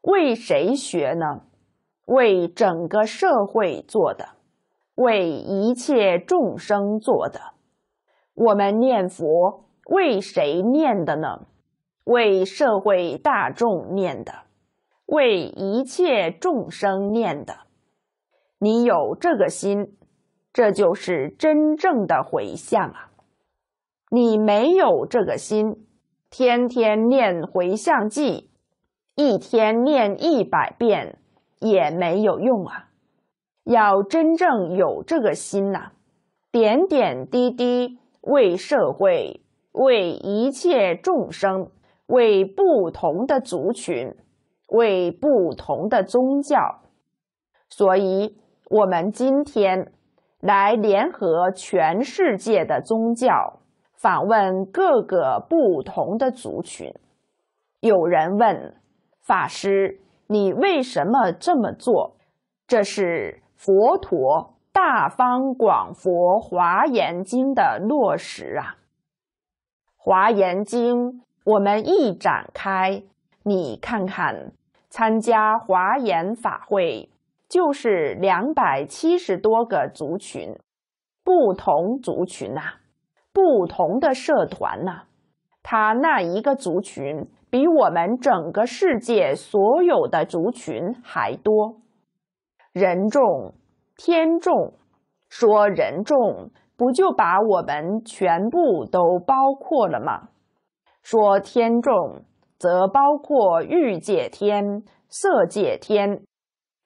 为谁学呢？为整个社会做的，为一切众生做的。我们念佛，为谁念的呢？为社会大众念的，为一切众生念的，你有这个心，这就是真正的回向啊！你没有这个心，天天念回向记，一天念一百遍也没有用啊！要真正有这个心呐，点点滴滴为社会，为一切众生。为不同的族群，为不同的宗教，所以我们今天来联合全世界的宗教，访问各个不同的族群。有人问法师：“你为什么这么做？”这是佛陀《大方广佛华严经》的落实啊，《华严经》。我们一展开，你看看，参加华严法会就是两百七十多个族群，不同族群呐，不同的社团呐，他那一个族群比我们整个世界所有的族群还多，人众天众，说人众，不就把我们全部都包括了吗？说天众，则包括欲界天、色界天。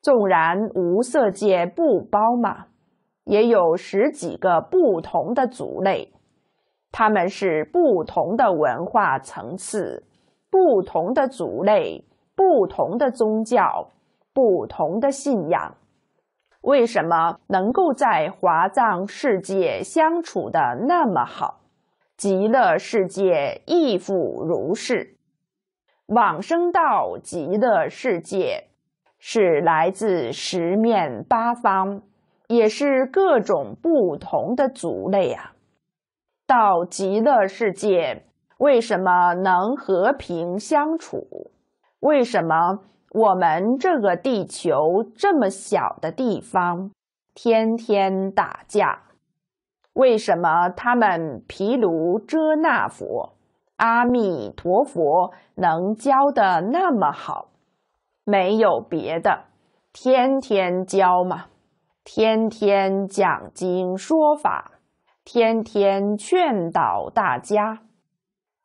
纵然无色界不包嘛，也有十几个不同的族类，他们是不同的文化层次、不同的族类、不同的宗教、不同的信仰。为什么能够在华藏世界相处的那么好？极乐世界亦复如是，往生到极乐世界是来自十面八方，也是各种不同的族类啊。到极乐世界，为什么能和平相处？为什么我们这个地球这么小的地方，天天打架？为什么他们毗卢遮那佛阿弥陀佛能教的那么好？没有别的，天天教嘛，天天讲经说法，天天劝导大家，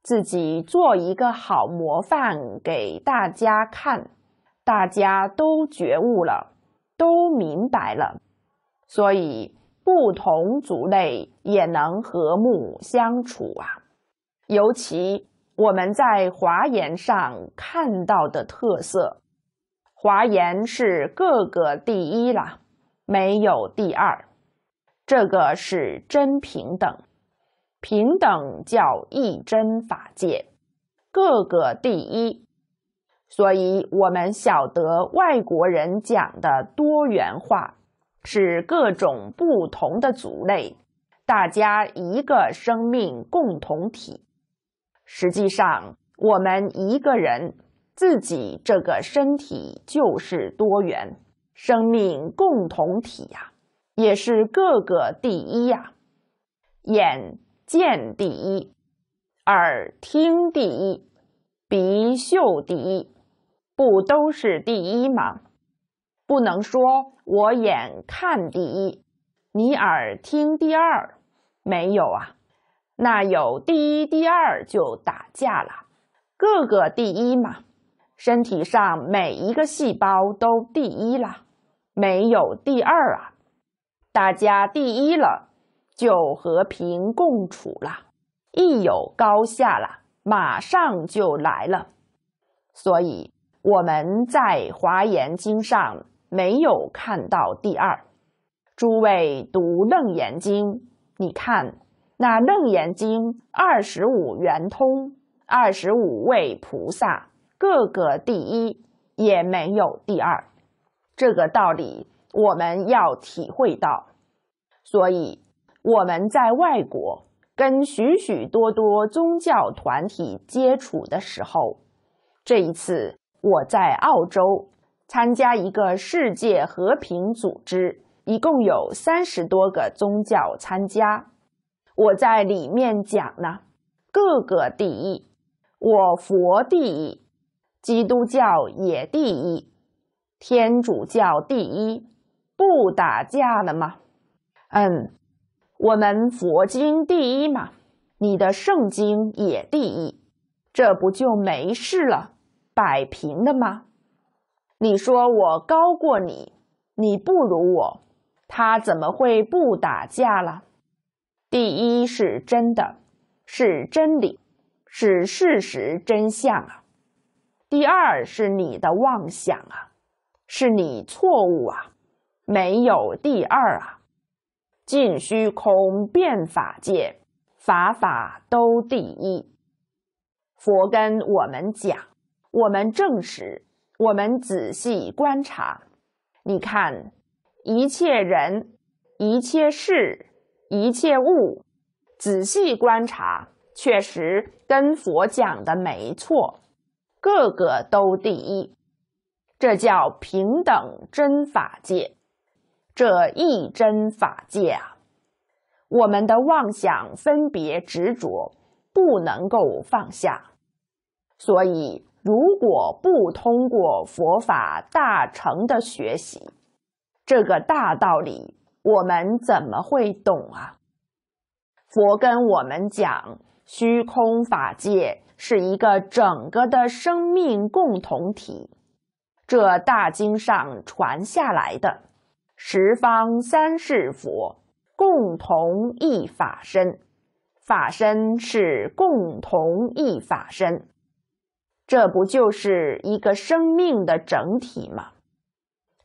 自己做一个好模范给大家看，大家都觉悟了，都明白了，所以。不同族类也能和睦相处啊！尤其我们在华严上看到的特色，华严是各个第一啦，没有第二，这个是真平等。平等叫一真法界，各个第一。所以我们晓得外国人讲的多元化。是各种不同的族类，大家一个生命共同体。实际上，我们一个人自己这个身体就是多元生命共同体呀，也是各个第一呀，眼见第一，耳听第一，鼻嗅第一，不都是第一吗？不能说“我眼看第一，你耳听第二”，没有啊，那有第一、第二就打架了。个个第一嘛，身体上每一个细胞都第一了，没有第二啊。大家第一了，就和平共处了，一有高下了，马上就来了。所以我们在《华严经》上。没有看到第二，诸位读《楞严经》，你看那《楞严经》二十五圆通，二十五位菩萨，各个第一，也没有第二。这个道理我们要体会到。所以我们在外国跟许许多多宗教团体接触的时候，这一次我在澳洲。参加一个世界和平组织，一共有三十多个宗教参加。我在里面讲呢，各个第一，我佛第一，基督教也第一，天主教第一，不打架了吗？嗯，我们佛经第一嘛，你的圣经也第一，这不就没事了，摆平了吗？你说我高过你，你不如我，他怎么会不打架了？第一是真的，是真理，是事实真相啊。第二是你的妄想啊，是你错误啊，没有第二啊。尽虚空遍法界，法法都第一。佛跟我们讲，我们证实。我们仔细观察，你看一切人、一切事、一切物，仔细观察，确实跟佛讲的没错，个个都第一，这叫平等真法界。这一真法界啊，我们的妄想分别执着不能够放下，所以。如果不通过佛法大乘的学习，这个大道理我们怎么会懂啊？佛跟我们讲，虚空法界是一个整个的生命共同体。这大经上传下来的，十方三世佛共同一法身，法身是共同一法身。这不就是一个生命的整体吗？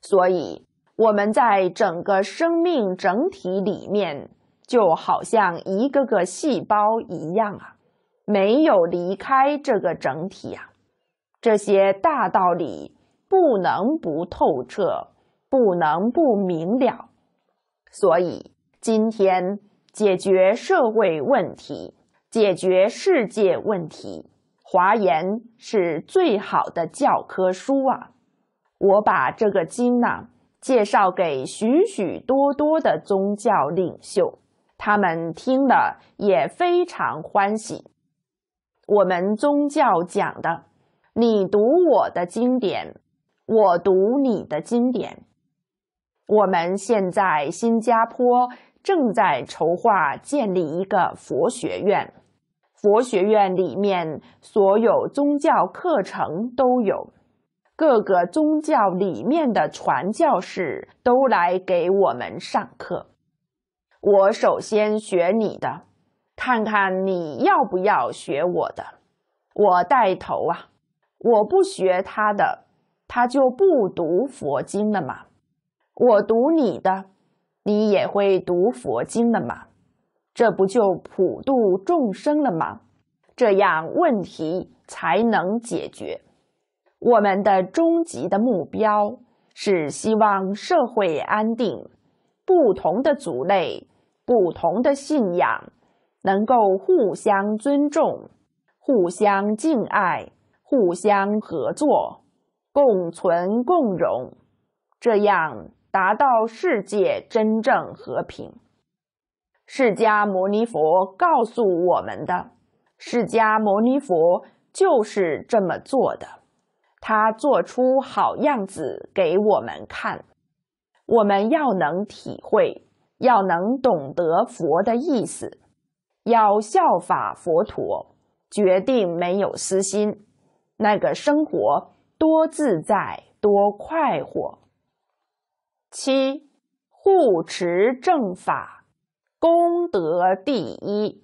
所以我们在整个生命整体里面，就好像一个个细胞一样啊，没有离开这个整体啊。这些大道理不能不透彻，不能不明了。所以今天解决社会问题，解决世界问题。华严是最好的教科书啊！我把这个经呢介绍给许许多多的宗教领袖，他们听了也非常欢喜。我们宗教讲的，你读我的经典，我读你的经典。我们现在新加坡正在筹划建立一个佛学院。佛学院里面所有宗教课程都有，各个宗教里面的传教士都来给我们上课。我首先学你的，看看你要不要学我的。我带头啊！我不学他的，他就不读佛经了吗？我读你的，你也会读佛经了吗？这不就普度众生了吗？这样问题才能解决。我们的终极的目标是希望社会安定，不同的族类、不同的信仰能够互相尊重、互相敬爱、互相合作、共存共荣，这样达到世界真正和平。释迦牟尼佛告诉我们的，释迦牟尼佛就是这么做的，他做出好样子给我们看，我们要能体会，要能懂得佛的意思，要效法佛陀，决定没有私心，那个生活多自在多快活。七护持正法。功德第一，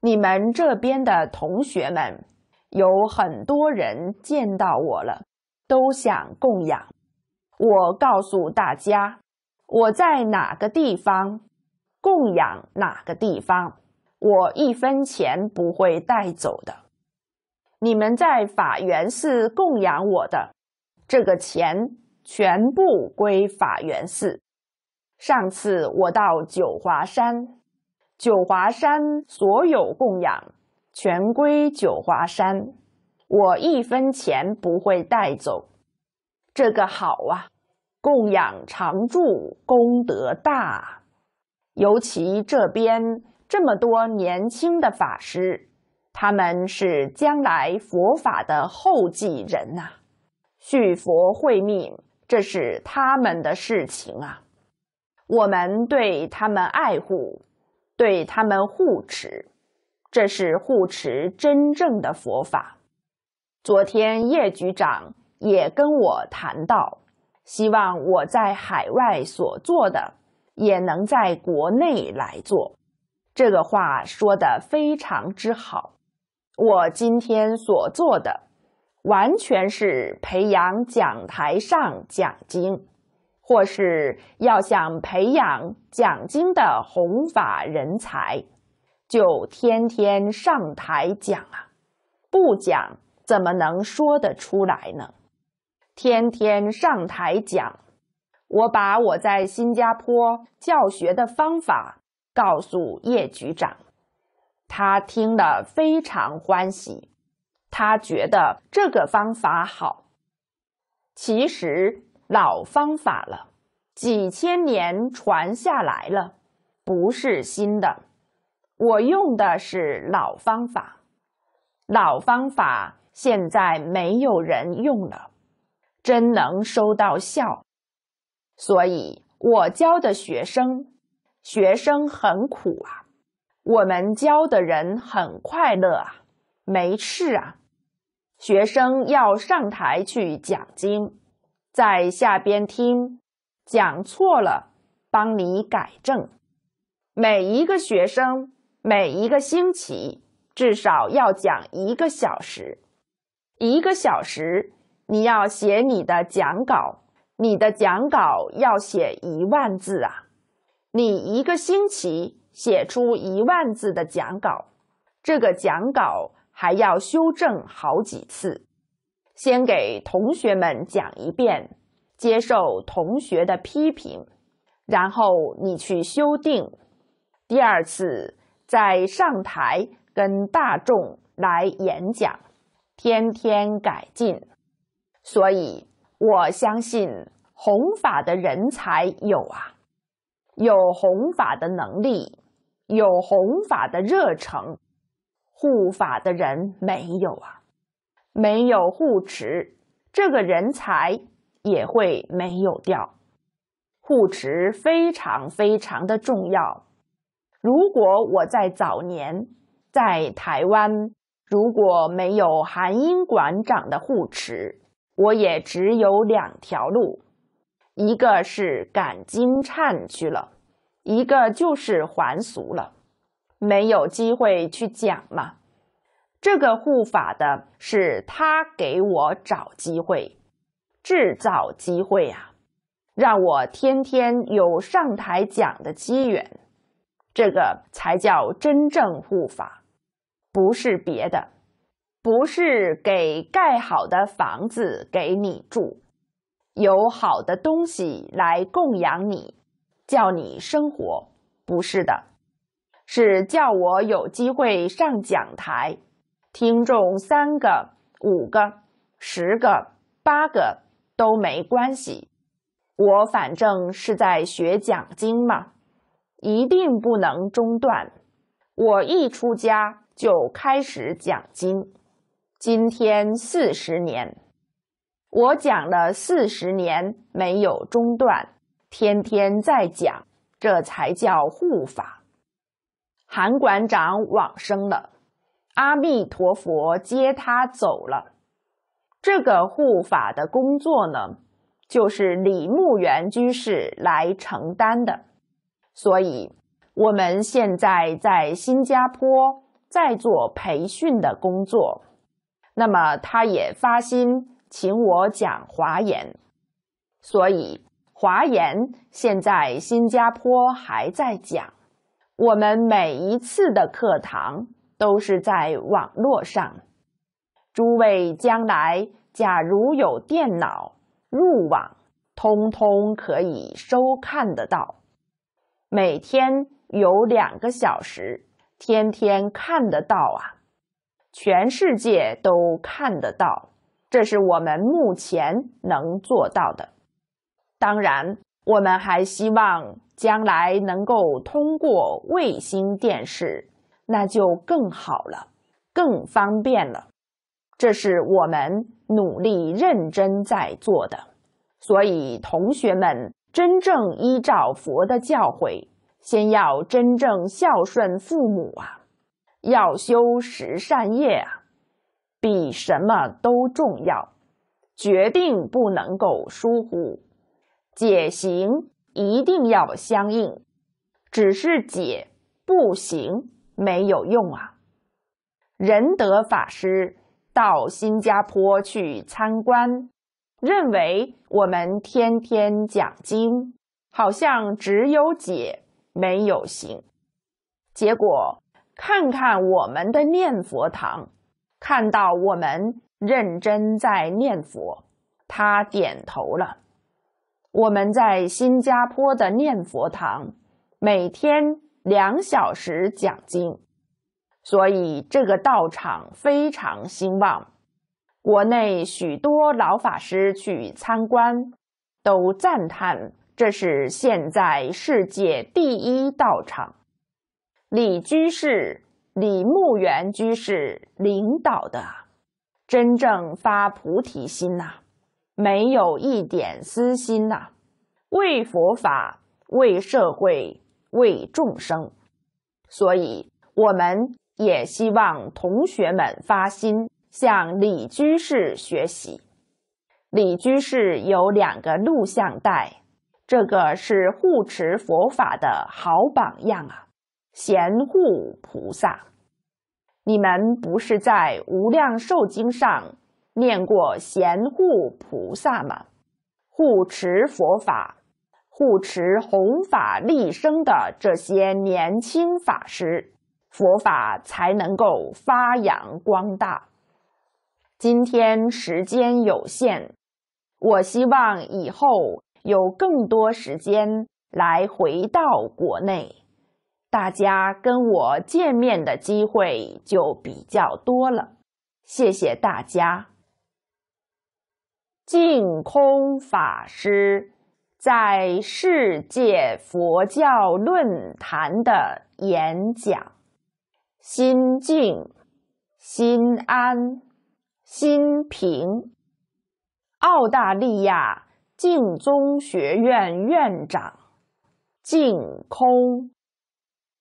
你们这边的同学们有很多人见到我了，都想供养。我告诉大家，我在哪个地方供养哪个地方，我一分钱不会带走的。你们在法源寺供养我的，这个钱全部归法源寺。上次我到九华山，九华山所有供养全归九华山，我一分钱不会带走。这个好啊，供养常住功德大，尤其这边这么多年轻的法师，他们是将来佛法的后继人呐。续佛慧命，这是他们的事情啊。我们对他们爱护，对他们护持，这是护持真正的佛法。昨天叶局长也跟我谈到，希望我在海外所做的，也能在国内来做。这个话说的非常之好。我今天所做的，完全是培养讲台上讲经。或是要想培养讲经的弘法人才，就天天上台讲啊！不讲怎么能说得出来呢？天天上台讲，我把我在新加坡教学的方法告诉叶局长，他听了非常欢喜，他觉得这个方法好。其实。老方法了，几千年传下来了，不是新的。我用的是老方法，老方法现在没有人用了，真能收到效。所以我教的学生，学生很苦啊，我们教的人很快乐啊，没事啊。学生要上台去讲经。在下边听，讲错了，帮你改正。每一个学生，每一个星期至少要讲一个小时。一个小时，你要写你的讲稿，你的讲稿要写一万字啊！你一个星期写出一万字的讲稿，这个讲稿还要修正好几次。先给同学们讲一遍，接受同学的批评，然后你去修订。第二次再上台跟大众来演讲，天天改进。所以我相信弘法的人才有啊，有弘法的能力，有弘法的热诚，护法的人没有啊。没有护持，这个人才也会没有掉。护持非常非常的重要。如果我在早年在台湾，如果没有韩英馆长的护持，我也只有两条路：一个是赶金颤去了，一个就是还俗了，没有机会去讲嘛。这个护法的是他给我找机会，制造机会啊，让我天天有上台讲的机缘。这个才叫真正护法，不是别的，不是给盖好的房子给你住，有好的东西来供养你，叫你生活，不是的，是叫我有机会上讲台。听众三个、五个、十个、八个都没关系，我反正是在学讲经嘛，一定不能中断。我一出家就开始讲经，今天四十年，我讲了四十年没有中断，天天在讲，这才叫护法。韩馆长往生了。阿弥陀佛接他走了，这个护法的工作呢，就是李牧原居士来承担的。所以我们现在在新加坡在做培训的工作，那么他也发心请我讲华严，所以华严现在新加坡还在讲。我们每一次的课堂。都是在网络上，诸位将来假如有电脑入网，通通可以收看得到。每天有两个小时，天天看得到啊！全世界都看得到，这是我们目前能做到的。当然，我们还希望将来能够通过卫星电视。那就更好了，更方便了。这是我们努力认真在做的。所以，同学们真正依照佛的教诲，先要真正孝顺父母啊，要修十善业啊，比什么都重要，决定不能够疏忽。解行一定要相应，只是解不行。没有用啊！仁德法师到新加坡去参观，认为我们天天讲经，好像只有解没有行。结果看看我们的念佛堂，看到我们认真在念佛，他点头了。我们在新加坡的念佛堂，每天。两小时讲经，所以这个道场非常兴旺。国内许多老法师去参观，都赞叹这是现在世界第一道场。李居士、李牧原居士领导的，真正发菩提心呐，没有一点私心呐，为佛法，为社会。为众生，所以我们也希望同学们发心向李居士学习。李居士有两个录像带，这个是护持佛法的好榜样啊！贤护菩萨，你们不是在《无量寿经》上念过贤护菩萨吗？护持佛法。护持弘法立生的这些年轻法师，佛法才能够发扬光大。今天时间有限，我希望以后有更多时间来回到国内，大家跟我见面的机会就比较多了。谢谢大家，净空法师。在世界佛教论坛的演讲，心静，心安，心平。澳大利亚净宗学院院长净空，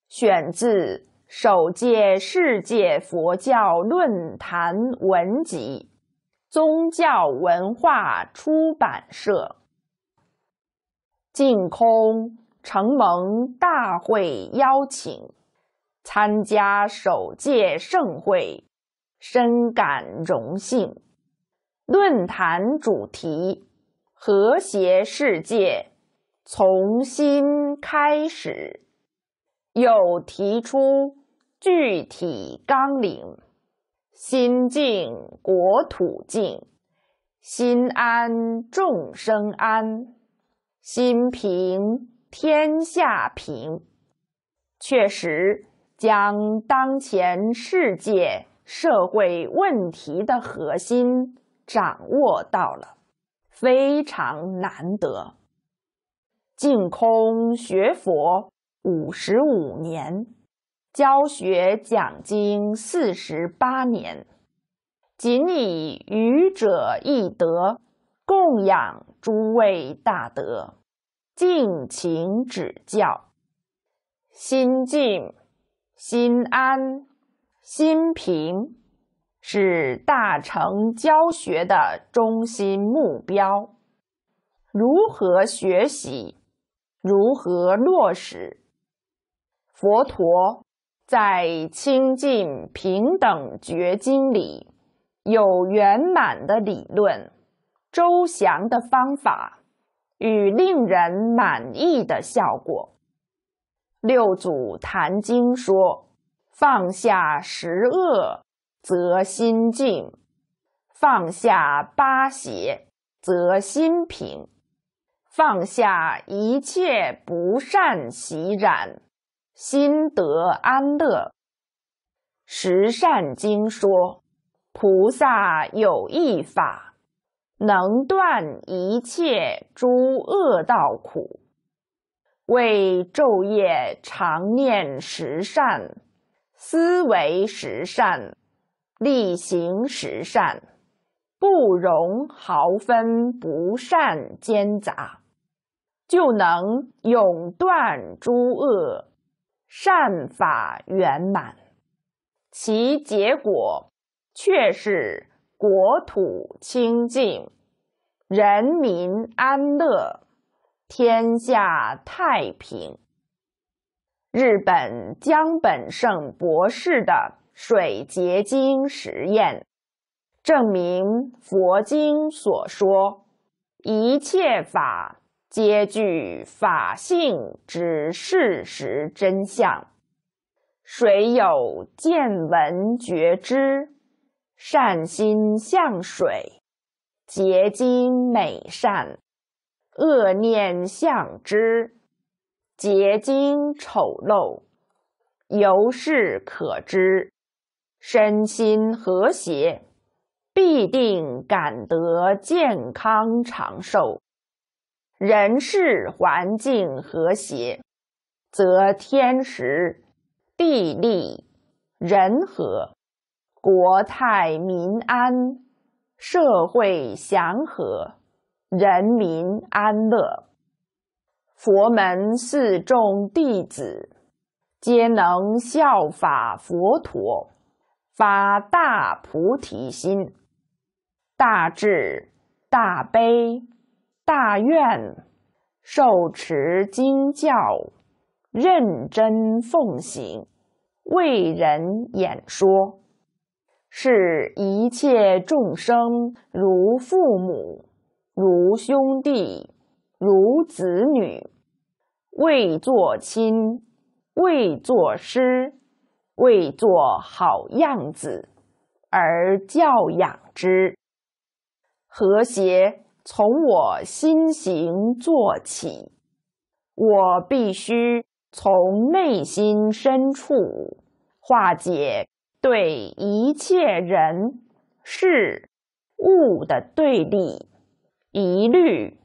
选自《首届世界佛教论坛文集》，宗教文化出版社。净空承蒙大会邀请，参加首届盛会，深感荣幸。论坛主题“和谐世界，从新开始”，有提出具体纲领：心静国土静，心安众生安。心平，天下平。确实将当前世界社会问题的核心掌握到了，非常难得。净空学佛五十五年，教学讲经四十八年，仅以愚者易得。供养诸位大德，敬请指教。心静、心安、心平，是大乘教学的中心目标。如何学习？如何落实？佛陀在《清净平等觉经》里有圆满的理论。周详的方法与令人满意的效果，《六祖坛经》说：“放下十恶，则心静；放下八邪，则心平；放下一切不善习染，心得安乐。”《十善经》说：“菩萨有一法。”能断一切诸恶道苦，为昼夜常念十善，思维十善，力行十善，不容毫分不善间杂，就能永断诸恶，善法圆满。其结果却是国土清净。人民安乐，天下太平。日本江本胜博士的水结晶实验，证明佛经所说一切法皆具法性之事实真相。谁有见闻觉知，善心向水。结晶美善，恶念相知，结晶丑陋，由是可知。身心和谐，必定感得健康长寿；人世环境和谐，则天时、地利、人和，国泰民安。社会祥和，人民安乐。佛门四众弟子皆能效法佛陀，发大菩提心，大智、大悲、大愿，受持经教，认真奉行，为人演说。是一切众生如父母、如兄弟、如子女，未作亲、未作师、未做好样子而教养之。和谐从我心行做起，我必须从内心深处化解。对一切人事物的对立、疑虑、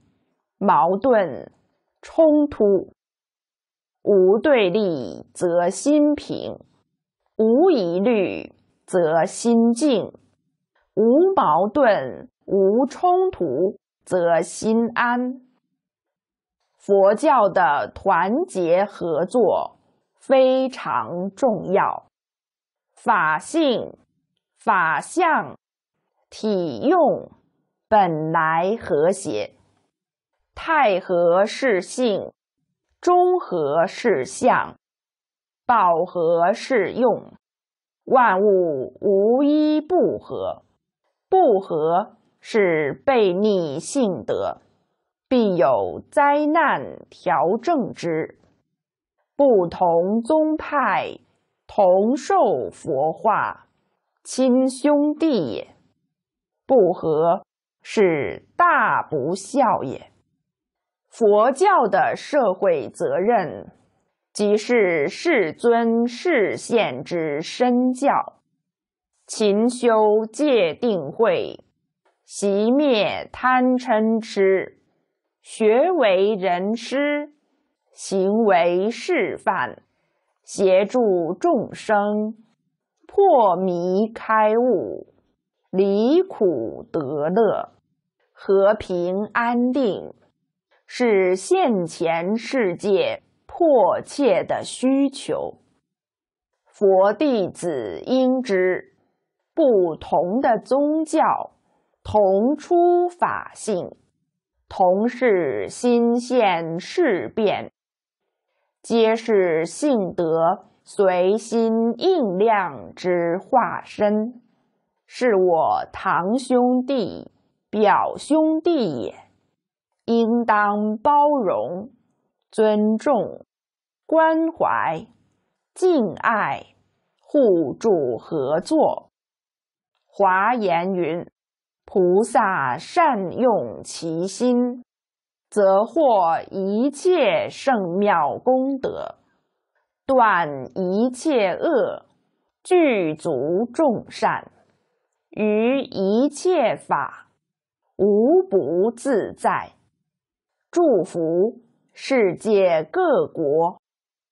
矛盾、冲突，无对立则心平，无疑虑则心静，无矛盾、无冲突则心安。佛教的团结合作非常重要。法性、法相、体用本来和谐，太和是性，中和是相，饱和是用，万物无一不合。不合是悖逆性德，必有灾难调正之。不同宗派。同受佛化，亲兄弟也，不和是大不孝也。佛教的社会责任，即是世尊世现之身教，勤修戒定慧，习灭贪嗔痴，学为人师，行为示范。协助众生破迷开悟，离苦得乐，和平安定，是现前世界迫切的需求。佛弟子应知，不同的宗教同出法性，同是心现事变。皆是性德随心应量之化身，是我堂兄弟、表兄弟也，应当包容、尊重、关怀、敬爱、互助合作。华严云：“菩萨善用其心。”则获一切圣妙功德，断一切恶，具足众善，于一切法无不自在。祝福世界各国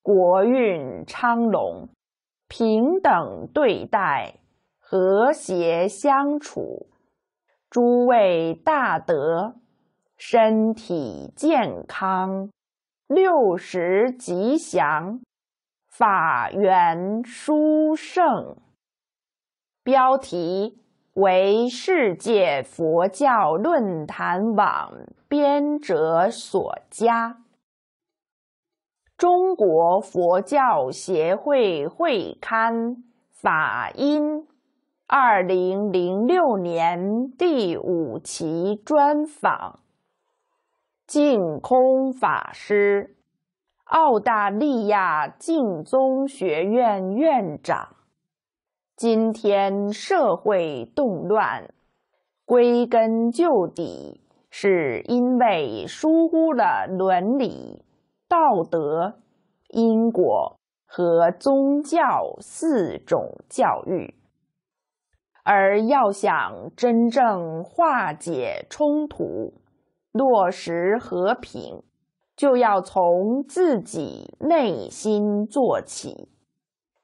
国运昌隆，平等对待，和谐相处。诸位大德。身体健康，六十吉祥，法缘殊胜。标题为世界佛教论坛网编者所加。中国佛教协会会刊《法音》二零零六年第五期专访。净空法师，澳大利亚净宗学院院长。今天社会动乱，归根究底是因为疏忽了伦理、道德、因果和宗教四种教育，而要想真正化解冲突。落实和平，就要从自己内心做起，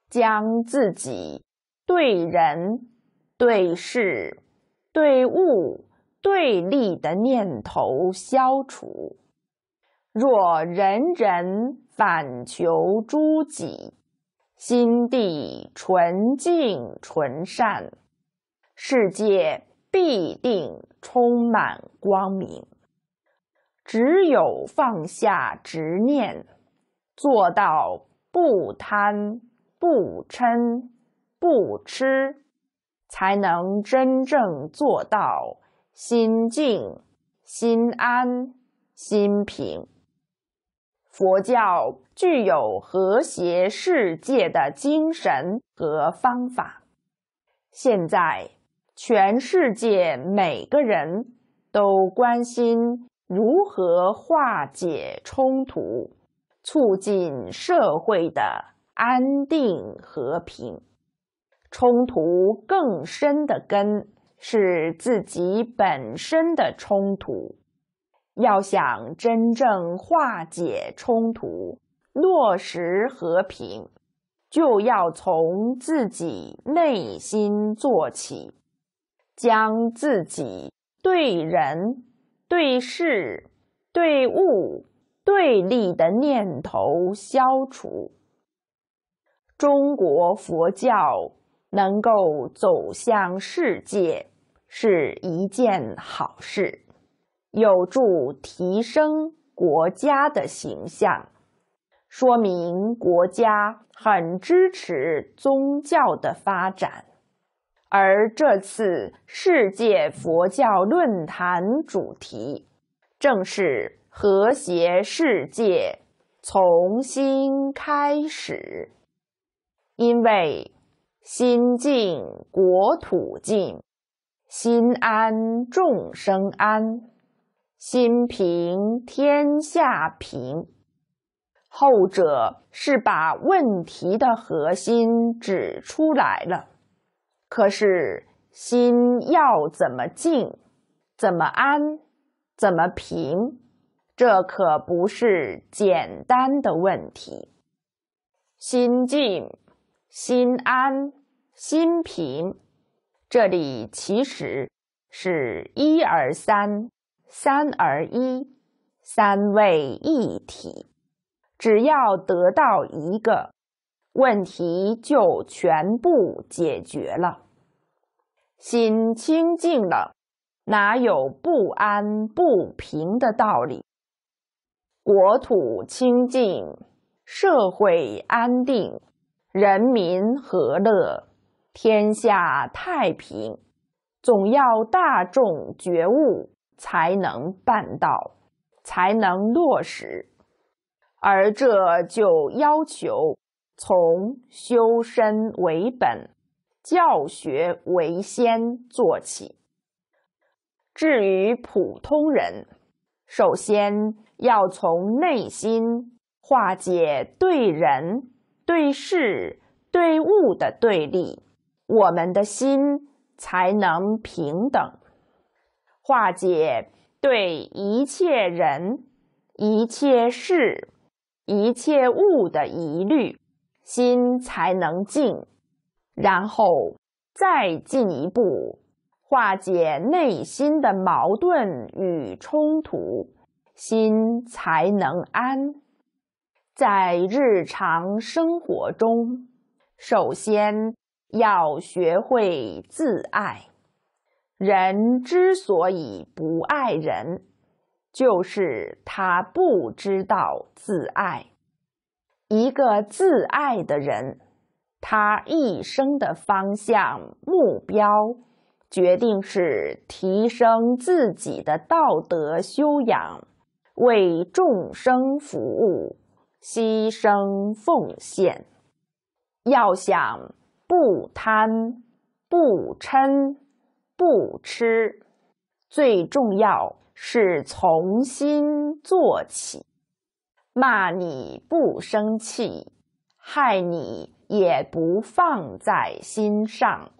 将自己对人、对事、对物、对立的念头消除。若人人反求诸己，心地纯净纯善，世界必定充满光明。只有放下执念，做到不贪、不嗔、不痴，才能真正做到心静、心安、心平。佛教具有和谐世界的精神和方法。现在，全世界每个人都关心。如何化解冲突，促进社会的安定和平？冲突更深的根是自己本身的冲突。要想真正化解冲突，落实和平，就要从自己内心做起，将自己对人。对事、对物、对立的念头消除。中国佛教能够走向世界是一件好事，有助提升国家的形象，说明国家很支持宗教的发展。而这次世界佛教论坛主题正是“和谐世界，从心开始”。因为心静国土静，心安众生安，心平天下平。后者是把问题的核心指出来了。可是，心要怎么静，怎么安，怎么平？这可不是简单的问题。心静、心安、心平，这里其实是一而三，三而一，三位一体。只要得到一个。问题就全部解决了，心清净了，哪有不安不平的道理？国土清净，社会安定，人民和乐，天下太平，总要大众觉悟才能办到，才能落实，而这就要求。从修身为本、教学为先做起。至于普通人，首先要从内心化解对人、对事、对物的对立，我们的心才能平等；化解对一切人、一切事、一切物的疑虑。心才能静，然后再进一步化解内心的矛盾与冲突，心才能安。在日常生活中，首先要学会自爱。人之所以不爱人，就是他不知道自爱。一个自爱的人，他一生的方向、目标，决定是提升自己的道德修养，为众生服务、牺牲奉献。要想不贪、不嗔、不吃，最重要是从心做起。骂你不生气，害你也不放在心上；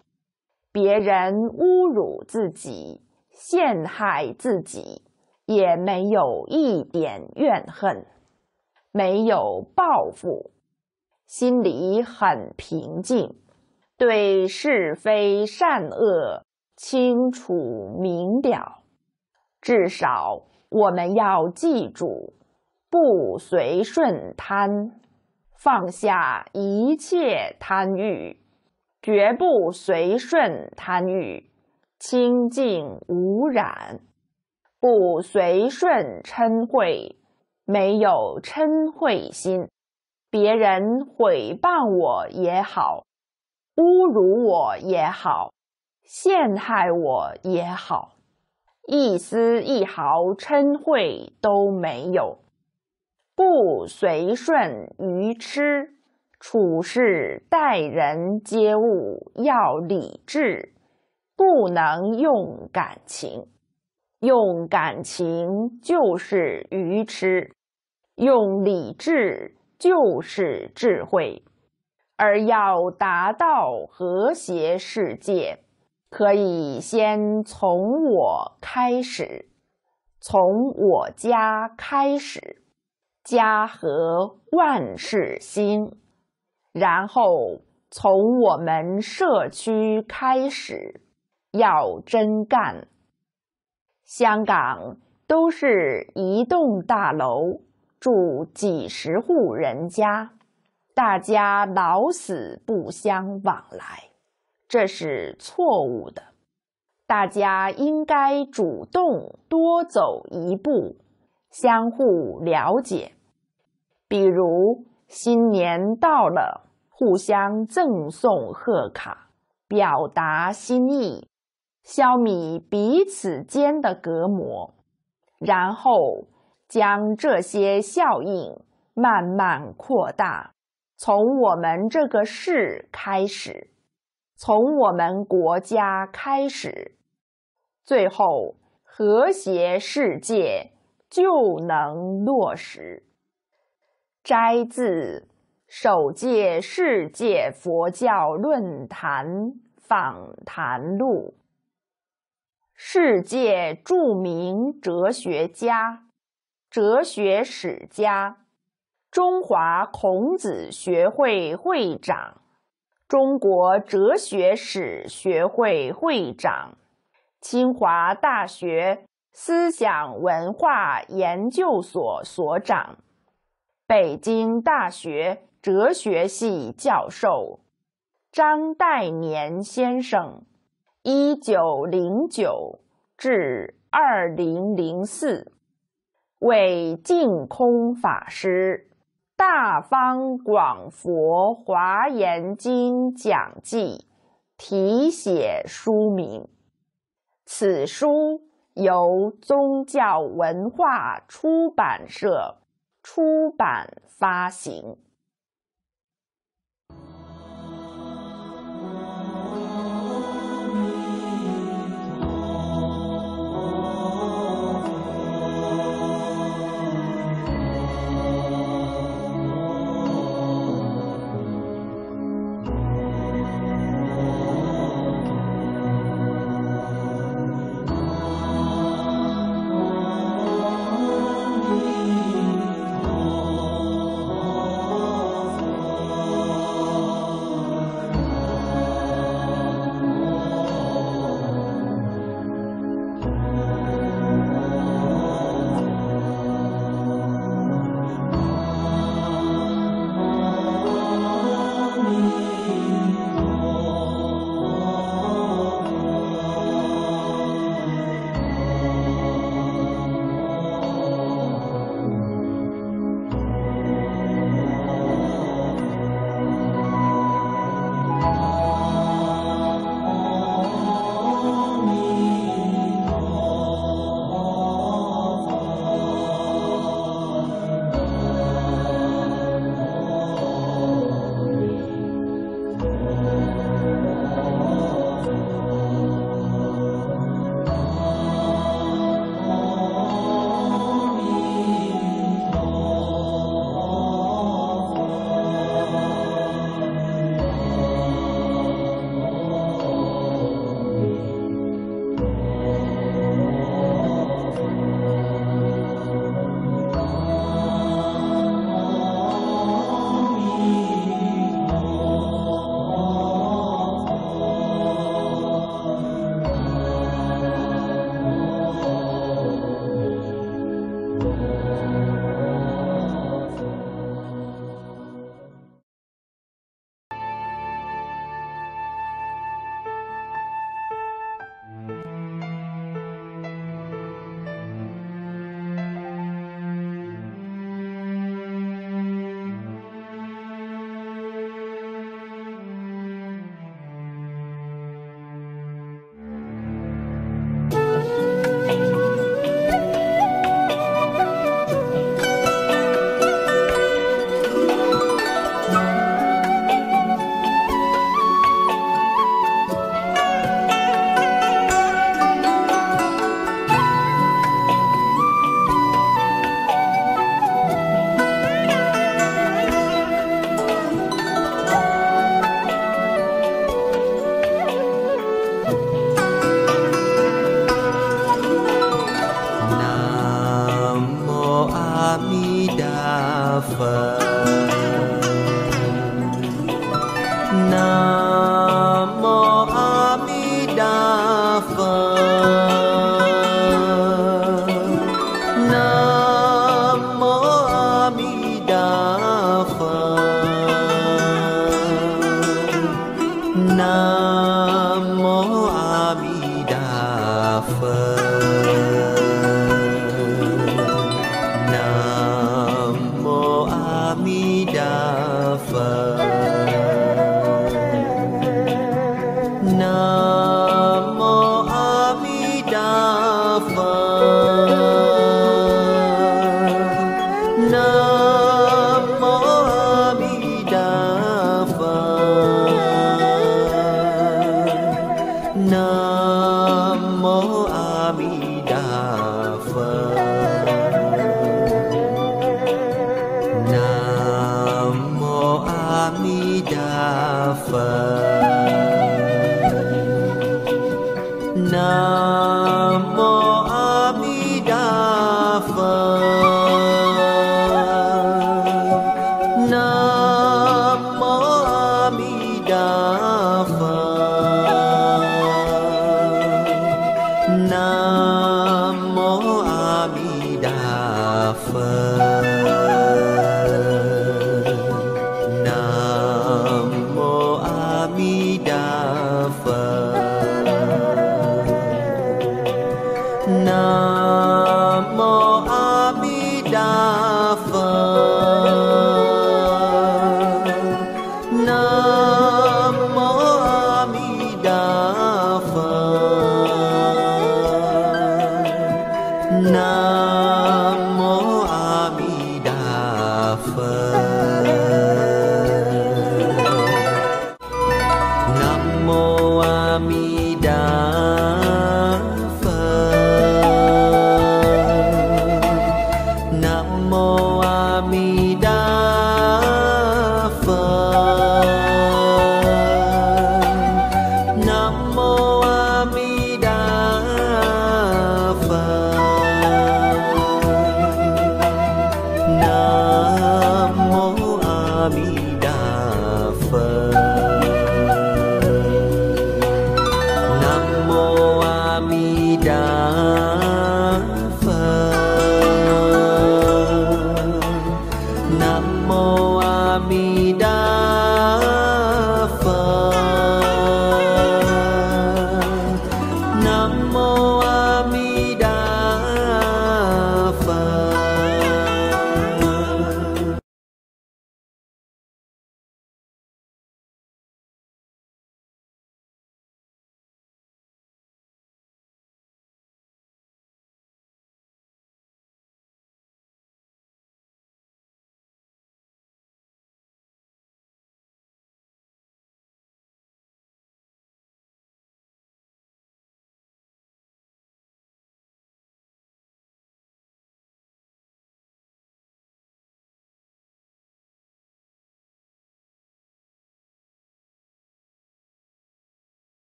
别人侮辱自己、陷害自己，也没有一点怨恨，没有报复，心里很平静。对是非善恶清楚明了，至少我们要记住。不随顺贪，放下一切贪欲，绝不随顺贪欲，清净无染；不随顺嗔恚，没有嗔恚心。别人诽谤我也好，侮辱我也好，陷害我也好，一丝一毫嗔恚都没有。不随顺愚痴，处事待人接物要理智，不能用感情。用感情就是愚痴，用理智就是智慧。而要达到和谐世界，可以先从我开始，从我家开始。家和万事兴，然后从我们社区开始，要真干。香港都是一栋大楼住几十户人家，大家老死不相往来，这是错误的。大家应该主动多走一步。相互了解，比如新年到了，互相赠送贺卡，表达心意，消弭彼此间的隔膜，然后将这些效应慢慢扩大，从我们这个市开始，从我们国家开始，最后和谐世界。就能落实。摘自《首届世界佛教论坛访谈录》。世界著名哲学家、哲学史家、中华孔子学会会长、中国哲学史学会会长、清华大学。思想文化研究所所长、北京大学哲学系教授张岱年先生（一九零九至二零零四），为净空法师《大方广佛华严经讲记》题写书名。此书。由宗教文化出版社出版发行。